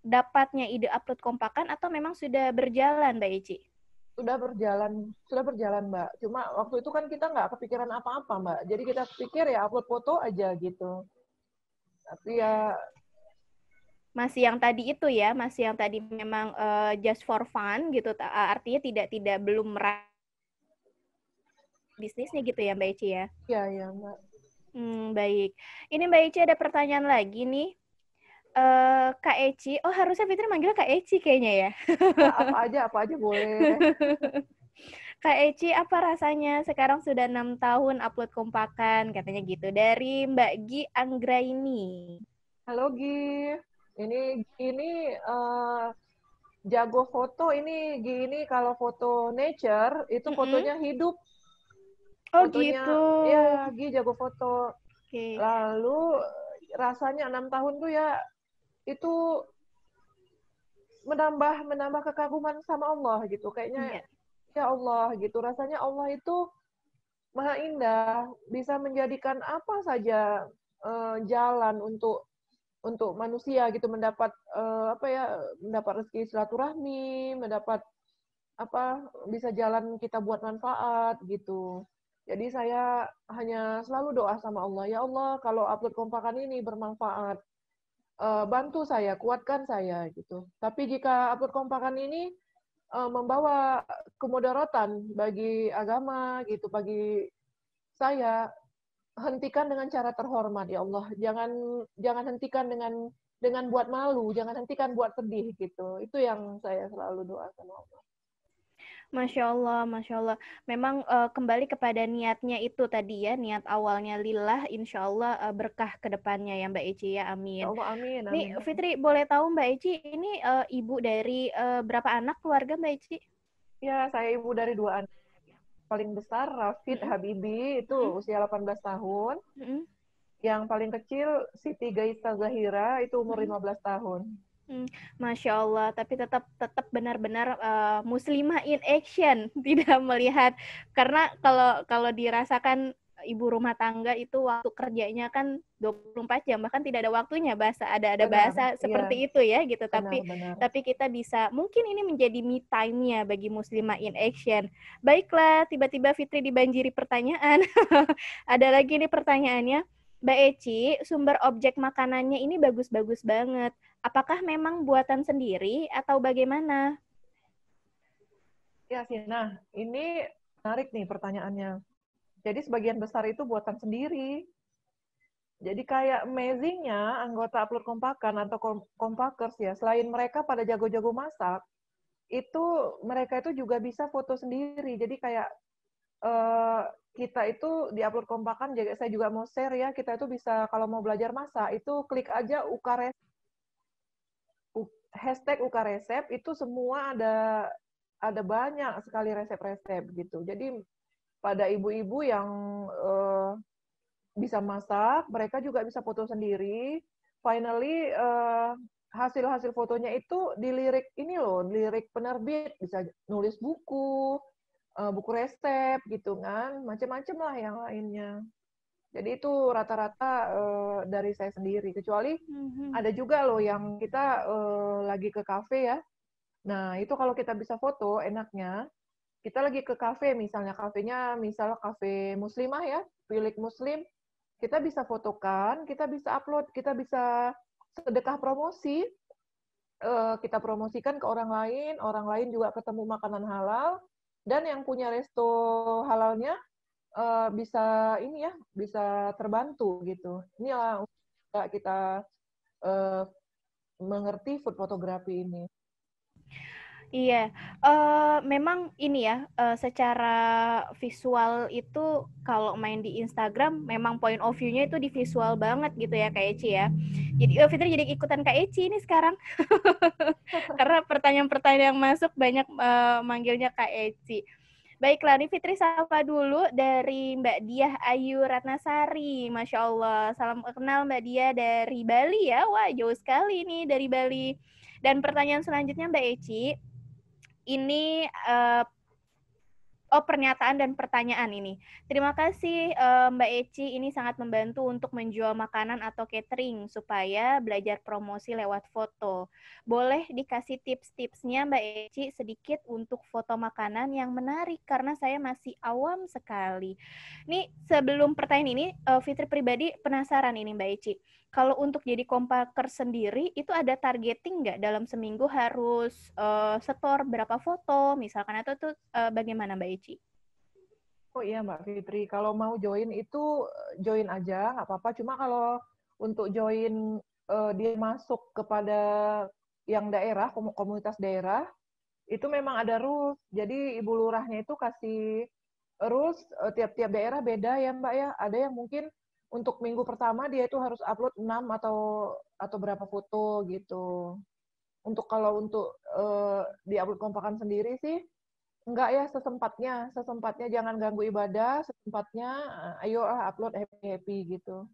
S2: dapatnya ide upload kompakan atau memang sudah berjalan Mbak Eci? Sudah berjalan, sudah berjalan Mbak. Cuma waktu itu kan kita nggak kepikiran apa-apa Mbak. Jadi kita pikir ya upload foto aja gitu. Tapi ya masih yang tadi itu
S1: ya, masih yang tadi memang uh, just for fun gitu. Artinya tidak tidak belum merah bisnisnya gitu ya Mbak Eci ya? Iya, iya Mbak Hmm, baik. Ini Mbak Eci ada pertanyaan lagi nih. Uh, Kak Eci, oh harusnya Fitri manggil Kak Eci kayaknya ya. apa
S2: aja, apa aja boleh.
S1: Kak Eci, apa rasanya sekarang sudah enam tahun upload kompakan, katanya gitu. Dari
S2: Mbak Gi Anggraini. Halo Gi, ini ini uh, jago foto ini Gi ini kalau foto nature itu fotonya mm -hmm. hidup
S3: Oh Fotonya, gitu. Ya,
S2: Gi jago foto. Okay. Lalu rasanya enam tahun tuh ya itu menambah menambah kekaguman sama Allah gitu. Kayaknya yeah. ya Allah gitu. Rasanya Allah itu maha indah, bisa menjadikan apa saja uh, jalan untuk untuk manusia gitu mendapat uh, apa ya mendapat rezeki silaturahmi, mendapat apa bisa jalan kita buat manfaat gitu. Jadi saya hanya selalu doa sama Allah, ya Allah kalau upload kompakan ini bermanfaat, eh, bantu saya, kuatkan saya gitu. Tapi jika upload kompakan ini eh, membawa kemudaratan bagi agama gitu, bagi saya, hentikan dengan cara terhormat ya Allah. Jangan jangan hentikan dengan dengan buat malu, jangan hentikan buat sedih gitu. Itu yang saya selalu doa sama Allah.
S1: Masya Allah, Masya Allah. Memang uh, kembali kepada niatnya itu tadi ya, niat awalnya lillah, insya Allah uh, berkah ke depannya ya Mbak Eci ya, amin. Ya Allah, amin, amin. Nih, Fitri, boleh tahu Mbak Eci,
S2: ini uh, ibu dari uh, berapa anak keluarga Mbak Eci? Ya, saya ibu dari dua anak. Paling besar Rafid mm Habibi, itu mm -hmm. usia 18 tahun. Mm Yang paling kecil Siti Gaisa Zahira, itu umur mm -hmm. 15 tahun. Hmm,
S1: Masya Allah, tapi tetap tetap benar-benar uh, muslimah in action, tidak melihat karena kalau kalau dirasakan ibu rumah tangga itu waktu kerjanya kan 24 jam bahkan tidak ada waktunya bahasa ada ada benar, bahasa iya. seperti itu ya gitu benar, tapi benar. tapi kita bisa mungkin ini menjadi me time-nya bagi muslimah in action. Baiklah, tiba-tiba Fitri dibanjiri pertanyaan. ada lagi nih pertanyaannya Mbak Eci, sumber objek makanannya ini bagus-bagus banget. Apakah memang buatan
S2: sendiri atau bagaimana? Ya, Sina, ini menarik nih pertanyaannya. Jadi sebagian besar itu buatan sendiri. Jadi kayak amazingnya anggota upload kompakan atau kompakers ya, selain mereka pada jago-jago masak, itu mereka itu juga bisa foto sendiri. Jadi kayak uh, kita itu di upload kompakan, jadi saya juga mau share ya, kita itu bisa kalau mau belajar masak, itu klik aja ukares hashtag resep itu semua ada ada banyak sekali resep-resep gitu. Jadi pada ibu-ibu yang uh, bisa masak, mereka juga bisa foto sendiri. Finally hasil eh, hasil-hasil fotonya itu dilirik ini loh, lirik penerbit bisa nulis buku, uh, buku resep gitu kan, macam-macam lah yang lainnya. Jadi itu rata-rata uh, dari saya sendiri. Kecuali mm-hmm. ada juga loh yang kita uh, lagi ke kafe ya. Nah itu kalau kita bisa foto enaknya kita lagi ke kafe misalnya kafenya misal kafe muslimah ya milik muslim kita bisa fotokan kita bisa upload kita bisa sedekah promosi uh, kita promosikan ke orang lain orang lain juga ketemu makanan halal dan yang punya resto halalnya uh, bisa ini ya bisa terbantu gitu ini lah kita uh, mengerti food fotografi ini
S1: Iya, uh, memang ini ya, uh, secara visual itu kalau main di Instagram, memang point of view-nya itu di visual banget gitu ya Kak Eci ya. Jadi oh, Fitri jadi ikutan Kak Eci ini sekarang. Karena pertanyaan-pertanyaan yang masuk banyak uh, manggilnya Kak Eci. Baiklah, ini Fitri sapa dulu dari Mbak Diah Ayu Ratnasari. Masya Allah, salam kenal Mbak Diah dari Bali ya. Wah, jauh sekali nih dari Bali. Dan pertanyaan selanjutnya Mbak Eci, ini uh, oh pernyataan dan pertanyaan ini. Terima kasih uh, Mbak Eci, ini sangat membantu untuk menjual makanan atau catering supaya belajar promosi lewat foto. Boleh dikasih tips-tipsnya Mbak Eci sedikit untuk foto makanan yang menarik karena saya masih awam sekali. Nih sebelum pertanyaan ini, uh, eh, Fitri pribadi penasaran ini Mbak Eci kalau untuk jadi kompaker sendiri, itu ada targeting nggak dalam seminggu harus uh, eh, setor berapa foto, misalkan atau tuh eh, bagaimana Mbak Eci?
S2: Oh iya Mbak Fitri, kalau mau join itu join aja, nggak apa-apa. Cuma kalau untuk join uh, dia masuk kepada yang daerah, komunitas daerah, itu memang ada rules. Jadi ibu lurahnya itu kasih rules tiap-tiap uh, tiap -tiap daerah beda ya Mbak ya. Ada yang mungkin untuk minggu pertama dia itu harus upload 6 atau atau berapa foto gitu. Untuk kalau untuk uh, eh, di-upload kompakan sendiri sih enggak ya sesempatnya, sesempatnya jangan ganggu ibadah, sesempatnya eh, ayo upload happy-happy gitu.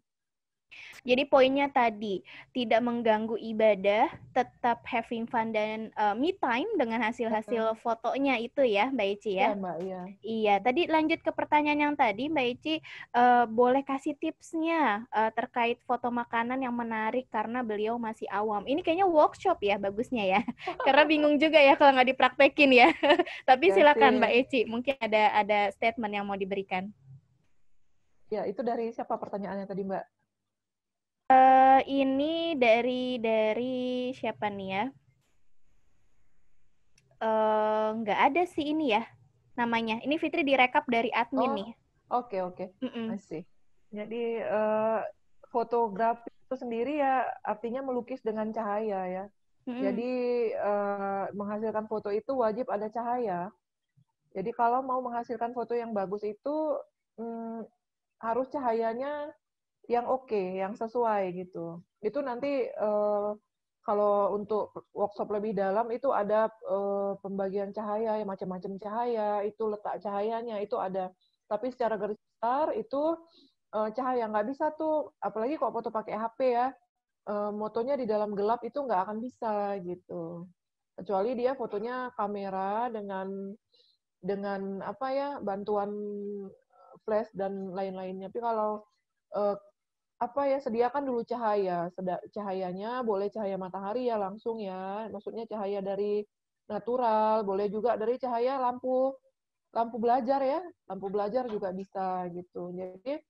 S1: Jadi poinnya tadi tidak mengganggu ibadah, tetap having fun dan uh, me time dengan hasil-hasil fotonya itu ya, Mbak Ici ya. Iya. Mbak, Iya. iya tadi lanjut ke pertanyaan yang tadi, Mbak Ici uh, boleh kasih tipsnya uh, terkait foto makanan yang menarik karena beliau masih awam. Ini kayaknya workshop ya, bagusnya ya. karena bingung juga ya kalau nggak dipraktekin ya. Tapi iya silakan Mbak Ici, mungkin ada ada statement yang mau diberikan. Ya, itu dari siapa pertanyaannya tadi, Mbak? Uh, ini dari dari siapa nih ya? Eh, nggak uh, ada sih ini ya namanya. Ini
S2: Fitri direkap dari admin oh, nih. Oke okay, oke. Okay. Masih. Jadi uh, fotografi itu sendiri ya artinya melukis dengan cahaya ya. Mm mm Jadi uh, menghasilkan foto itu wajib ada cahaya. Jadi kalau mau menghasilkan foto yang bagus itu mm, harus cahayanya yang oke, okay, yang sesuai gitu. Itu nanti uh, kalau untuk workshop lebih dalam itu ada uh, pembagian cahaya, macam-macam cahaya, itu letak cahayanya itu ada. Tapi secara garis besar itu uh, cahaya nggak bisa tuh, apalagi kalau foto pakai HP ya, uh, motonya di dalam gelap itu nggak akan bisa gitu. Kecuali dia fotonya kamera dengan dengan apa ya bantuan flash dan lain-lainnya. Tapi kalau uh, apa ya sediakan dulu cahaya cahayanya boleh cahaya matahari ya langsung ya maksudnya cahaya dari natural boleh juga dari cahaya lampu lampu belajar ya lampu belajar juga bisa gitu jadi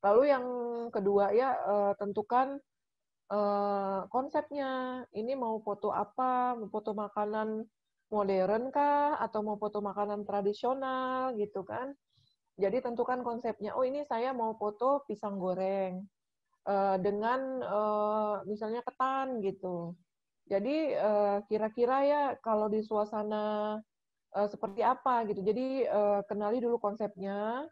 S2: lalu yang kedua ya eh, tentukan eh, konsepnya ini mau foto apa mau foto makanan modern kah atau mau foto makanan tradisional gitu kan jadi tentukan konsepnya. Oh ini saya mau foto pisang goreng uh, dengan uh, misalnya ketan gitu. Jadi eh, kira-kira uh, ya kalau di suasana uh, seperti apa gitu. Jadi uh, kenali dulu konsepnya,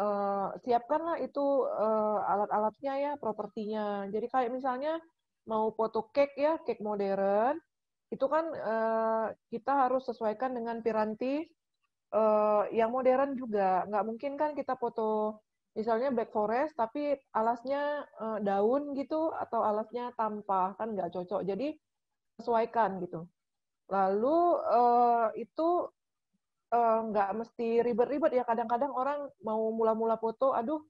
S2: uh, siapkanlah itu uh, alat-alatnya ya, propertinya. Jadi kayak misalnya mau foto cake ya, cake modern, itu kan uh, kita harus sesuaikan dengan piranti uh, yang modern juga. Nggak mungkin kan kita foto misalnya back forest tapi alasnya uh, daun gitu atau alasnya tanpa kan nggak cocok. Jadi sesuaikan gitu. Lalu uh, itu uh, nggak mesti ribet-ribet ya. Kadang-kadang orang mau mula-mula foto, aduh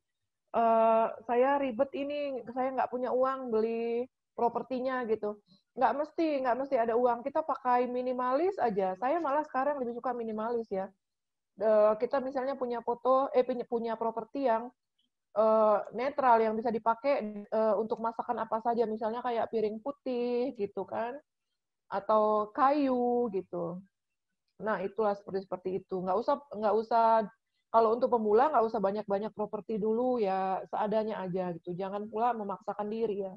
S2: uh, saya ribet ini, saya nggak punya uang beli propertinya gitu. Nggak mesti, nggak mesti ada uang. Kita pakai minimalis aja. Saya malah sekarang lebih suka minimalis ya. Eh, kita misalnya punya foto eh punya, punya properti yang uh, netral yang bisa dipakai uh, untuk masakan apa saja misalnya kayak piring putih gitu kan atau kayu gitu nah itulah seperti seperti itu nggak usah nggak usah kalau untuk pemula nggak usah banyak-banyak properti dulu ya seadanya aja gitu jangan pula memaksakan diri ya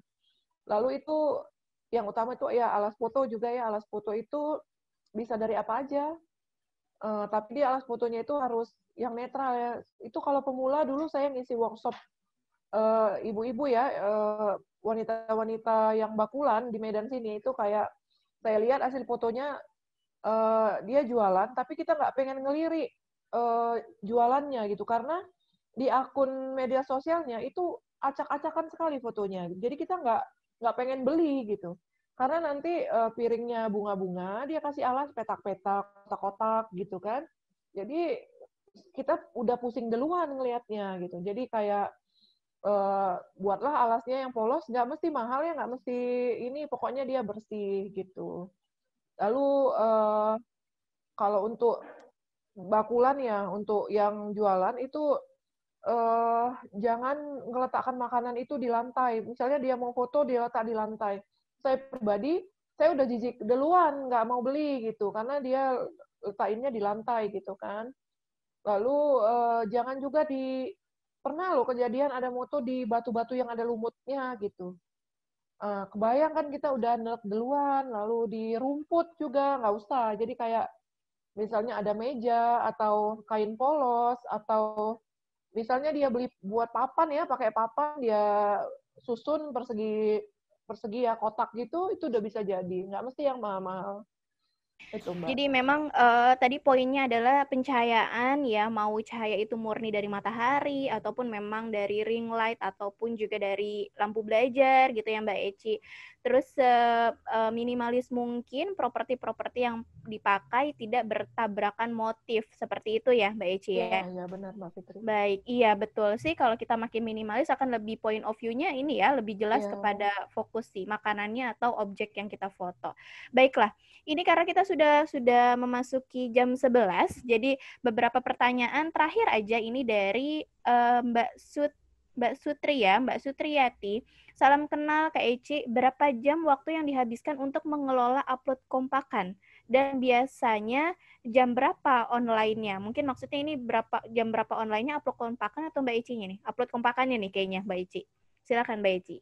S2: lalu itu yang utama itu ya alas foto juga ya alas foto itu bisa dari apa aja Uh, tapi dia alas fotonya itu harus yang netral ya. Itu kalau pemula dulu saya ngisi workshop eh, ibu-ibu uh, ya, eh, wanita-wanita uh, yang bakulan di Medan sini itu kayak saya lihat hasil fotonya uh, dia jualan, tapi kita nggak pengen ngelirik uh, jualannya gitu karena di akun media sosialnya itu acak-acakan sekali fotonya. Jadi kita nggak nggak pengen beli gitu. Karena nanti uh, piringnya bunga-bunga, dia kasih alas petak-petak, kotak-kotak gitu kan. Jadi kita udah pusing duluan ngelihatnya gitu. Jadi kayak uh, buatlah alasnya yang polos, nggak mesti mahal ya, nggak mesti ini, pokoknya dia bersih gitu. Lalu uh, kalau untuk bakulan ya, untuk yang jualan itu uh, jangan ngeletakkan makanan itu di lantai. Misalnya dia mau foto, dia letak di lantai saya pribadi saya udah jijik duluan nggak mau beli gitu karena dia letakinnya di lantai gitu kan lalu eh, jangan juga di pernah loh kejadian ada moto di batu-batu yang ada lumutnya gitu eh, kebayang kan kita udah nelek duluan lalu di rumput juga nggak usah jadi kayak misalnya ada meja atau kain polos atau misalnya dia beli buat papan ya pakai papan dia susun persegi persegi ya kotak gitu itu udah bisa jadi nggak mesti yang mahal-mahal itu mbak jadi
S1: memang uh, tadi poinnya adalah pencahayaan ya mau cahaya itu murni dari matahari ataupun memang dari ring light ataupun juga dari lampu belajar gitu ya mbak Eci terus uh, minimalis mungkin properti-properti yang dipakai tidak bertabrakan motif seperti itu ya Mbak Eci iya, ya. Iya ya,
S2: benar Mbak Fitri. Baik,
S1: iya betul sih kalau kita makin minimalis akan lebih point of view-nya ini ya lebih jelas ya. kepada fokus sih makanannya atau objek yang kita foto. Baiklah, ini karena kita sudah sudah memasuki jam 11 jadi beberapa pertanyaan terakhir aja ini dari uh, Mbak Sut Mbak Sutri ya, Mbak Sutriyati. Salam kenal Kak Eci, berapa jam waktu yang dihabiskan untuk mengelola upload kompakan? dan biasanya jam berapa online-nya? Mungkin maksudnya ini berapa jam berapa online-nya upload kompakan atau Mbak Ici-nya nih? Upload kompakannya nih kayaknya Mbak Ici. Silakan Mbak Ici.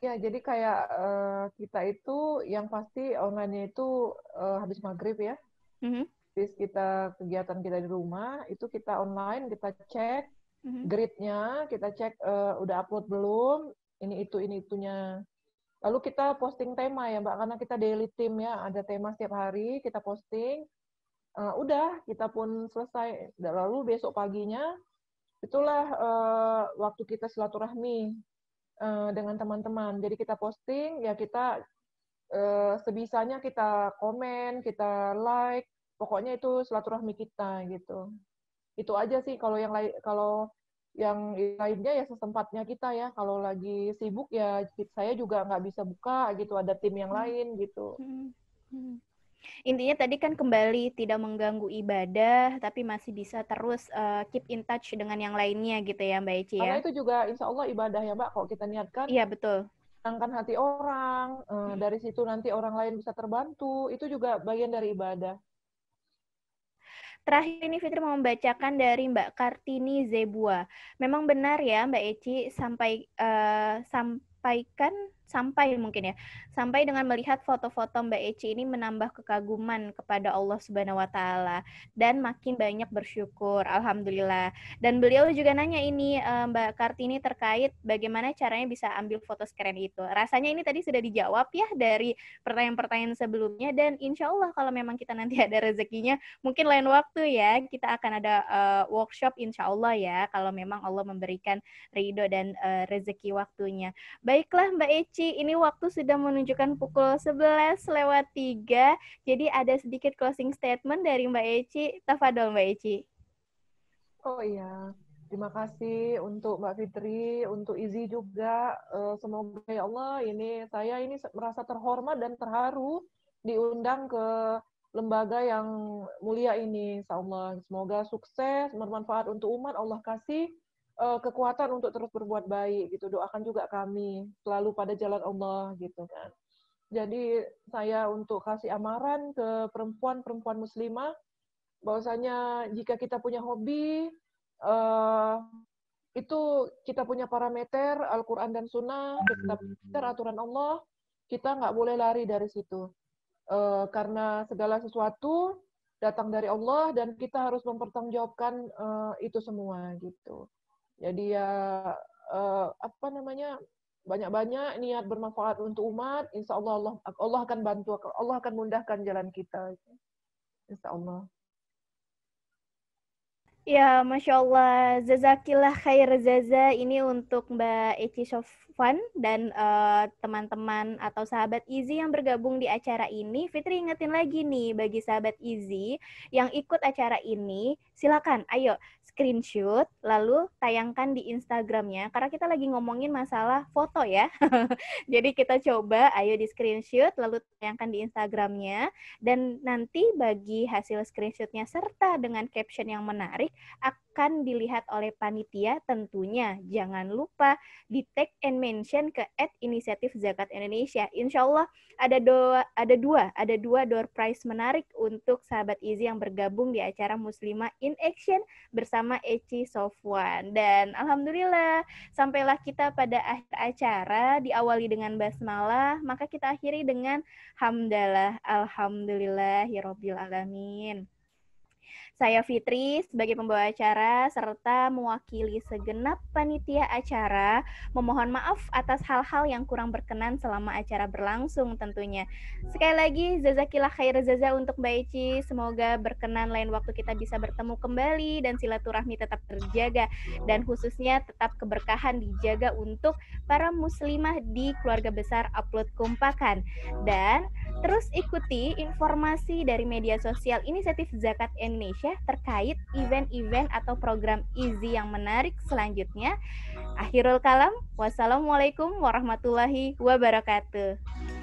S2: Ya, jadi kayak uh, kita itu yang pasti online-nya itu uh, habis maghrib ya. Mm -hmm. Habis kita kegiatan kita di rumah, itu kita online, kita cek mm -hmm. grid-nya, kita cek uh, udah upload belum, ini itu, ini itunya. Lalu kita posting tema ya Mbak, karena kita daily team ya, ada tema setiap hari kita posting. Uh, udah, kita pun selesai. Lalu besok paginya, itulah uh, waktu kita silaturahmi uh, dengan teman-teman. Jadi kita posting, ya kita uh, sebisanya kita komen, kita like, pokoknya itu silaturahmi kita gitu. Itu aja sih kalau yang kalau yang lainnya ya sesempatnya kita ya kalau lagi sibuk ya saya juga nggak bisa buka gitu ada tim yang hmm. lain gitu
S1: hmm. Hmm. intinya tadi kan kembali tidak mengganggu ibadah tapi masih bisa terus uh, keep in touch dengan yang lainnya gitu ya mbak Eci ya karena itu juga insya Allah ibadah
S2: ya mbak kalau kita niatkan iya betul menyenangkan hati orang uh, dari situ nanti orang lain bisa terbantu itu juga bagian dari ibadah Terakhir ini Fitri
S1: mau membacakan dari Mbak Kartini Zebua. Memang benar ya Mbak Eci sampai uh, sampaikan sampai mungkin ya sampai dengan melihat foto-foto Mbak Eci ini menambah kekaguman kepada Allah Subhanahu wa taala dan makin banyak bersyukur alhamdulillah dan beliau juga nanya ini eh, Mbak Kartini terkait bagaimana caranya bisa ambil foto sekeren itu rasanya ini tadi sudah dijawab ya dari pertanyaan-pertanyaan sebelumnya dan insya Allah kalau memang kita nanti ada rezekinya mungkin lain waktu ya kita akan ada uh, workshop insya Allah ya kalau memang Allah memberikan ridho dan uh, rezeki waktunya baiklah Mbak Eci Ci, ini waktu sudah menunjukkan pukul 11 lewat 3. Jadi ada sedikit closing statement dari Mbak Eci. Tafadol Mbak Eci.
S2: Oh iya, terima kasih untuk Mbak Fitri, untuk Izi juga. Eh, semoga ya Allah ini saya ini merasa terhormat dan terharu diundang ke lembaga yang mulia ini, insya Semoga sukses, bermanfaat untuk umat, Allah kasih uh, kekuatan untuk terus berbuat baik gitu. Doakan juga kami selalu pada jalan Allah gitu kan. Jadi saya untuk kasih amaran ke perempuan-perempuan muslimah bahwasanya jika kita punya hobi uh, itu kita punya parameter Al-Quran dan Sunnah, kita hmm. parameter aturan Allah, kita nggak boleh lari dari situ. E, karena segala sesuatu datang dari Allah dan kita harus mempertanggungjawabkan e, itu semua gitu. Jadi ya uh, apa namanya banyak-banyak niat bermanfaat untuk umat, insya Allah Allah, Allah akan bantu, Allah akan mudahkan jalan kita. Insya Allah.
S1: Ya, Masya Allah. Zazakillah khair zaza. Ini untuk Mbak Eci Sof Fun dan eh, teman-teman uh, atau sahabat Easy yang bergabung di acara ini, Fitri ingetin lagi nih bagi sahabat Easy yang ikut acara ini, silakan ayo screenshot lalu tayangkan di Instagramnya karena kita lagi ngomongin masalah foto ya. Jadi kita coba ayo di screenshot lalu tayangkan di Instagramnya dan nanti bagi hasil screenshotnya serta dengan caption yang menarik akan akan dilihat oleh panitia tentunya jangan lupa di tag and mention ke at inisiatif zakat Indonesia. Insya Allah ada doa ada dua ada dua door prize menarik untuk sahabat Izi yang bergabung di acara Muslimah in Action bersama Eci Sofwan dan alhamdulillah sampailah kita pada akhir acara diawali dengan basmalah maka kita akhiri dengan hamdalah alhamdulillahirobbilalamin. alamin. Saya Fitri sebagai pembawa acara serta mewakili segenap panitia acara memohon maaf atas hal-hal yang kurang berkenan selama acara berlangsung tentunya. Sekali lagi jazakillah khair zaza untuk Mbak Eci. Semoga berkenan lain waktu kita bisa bertemu kembali dan silaturahmi tetap terjaga dan khususnya tetap keberkahan dijaga untuk para muslimah di keluarga besar Upload kompakan Dan terus ikuti informasi dari media sosial Inisiatif Zakat Indonesia Indonesia terkait event-event atau program Easy yang menarik selanjutnya. Akhirul kalam, wassalamualaikum warahmatullahi wabarakatuh.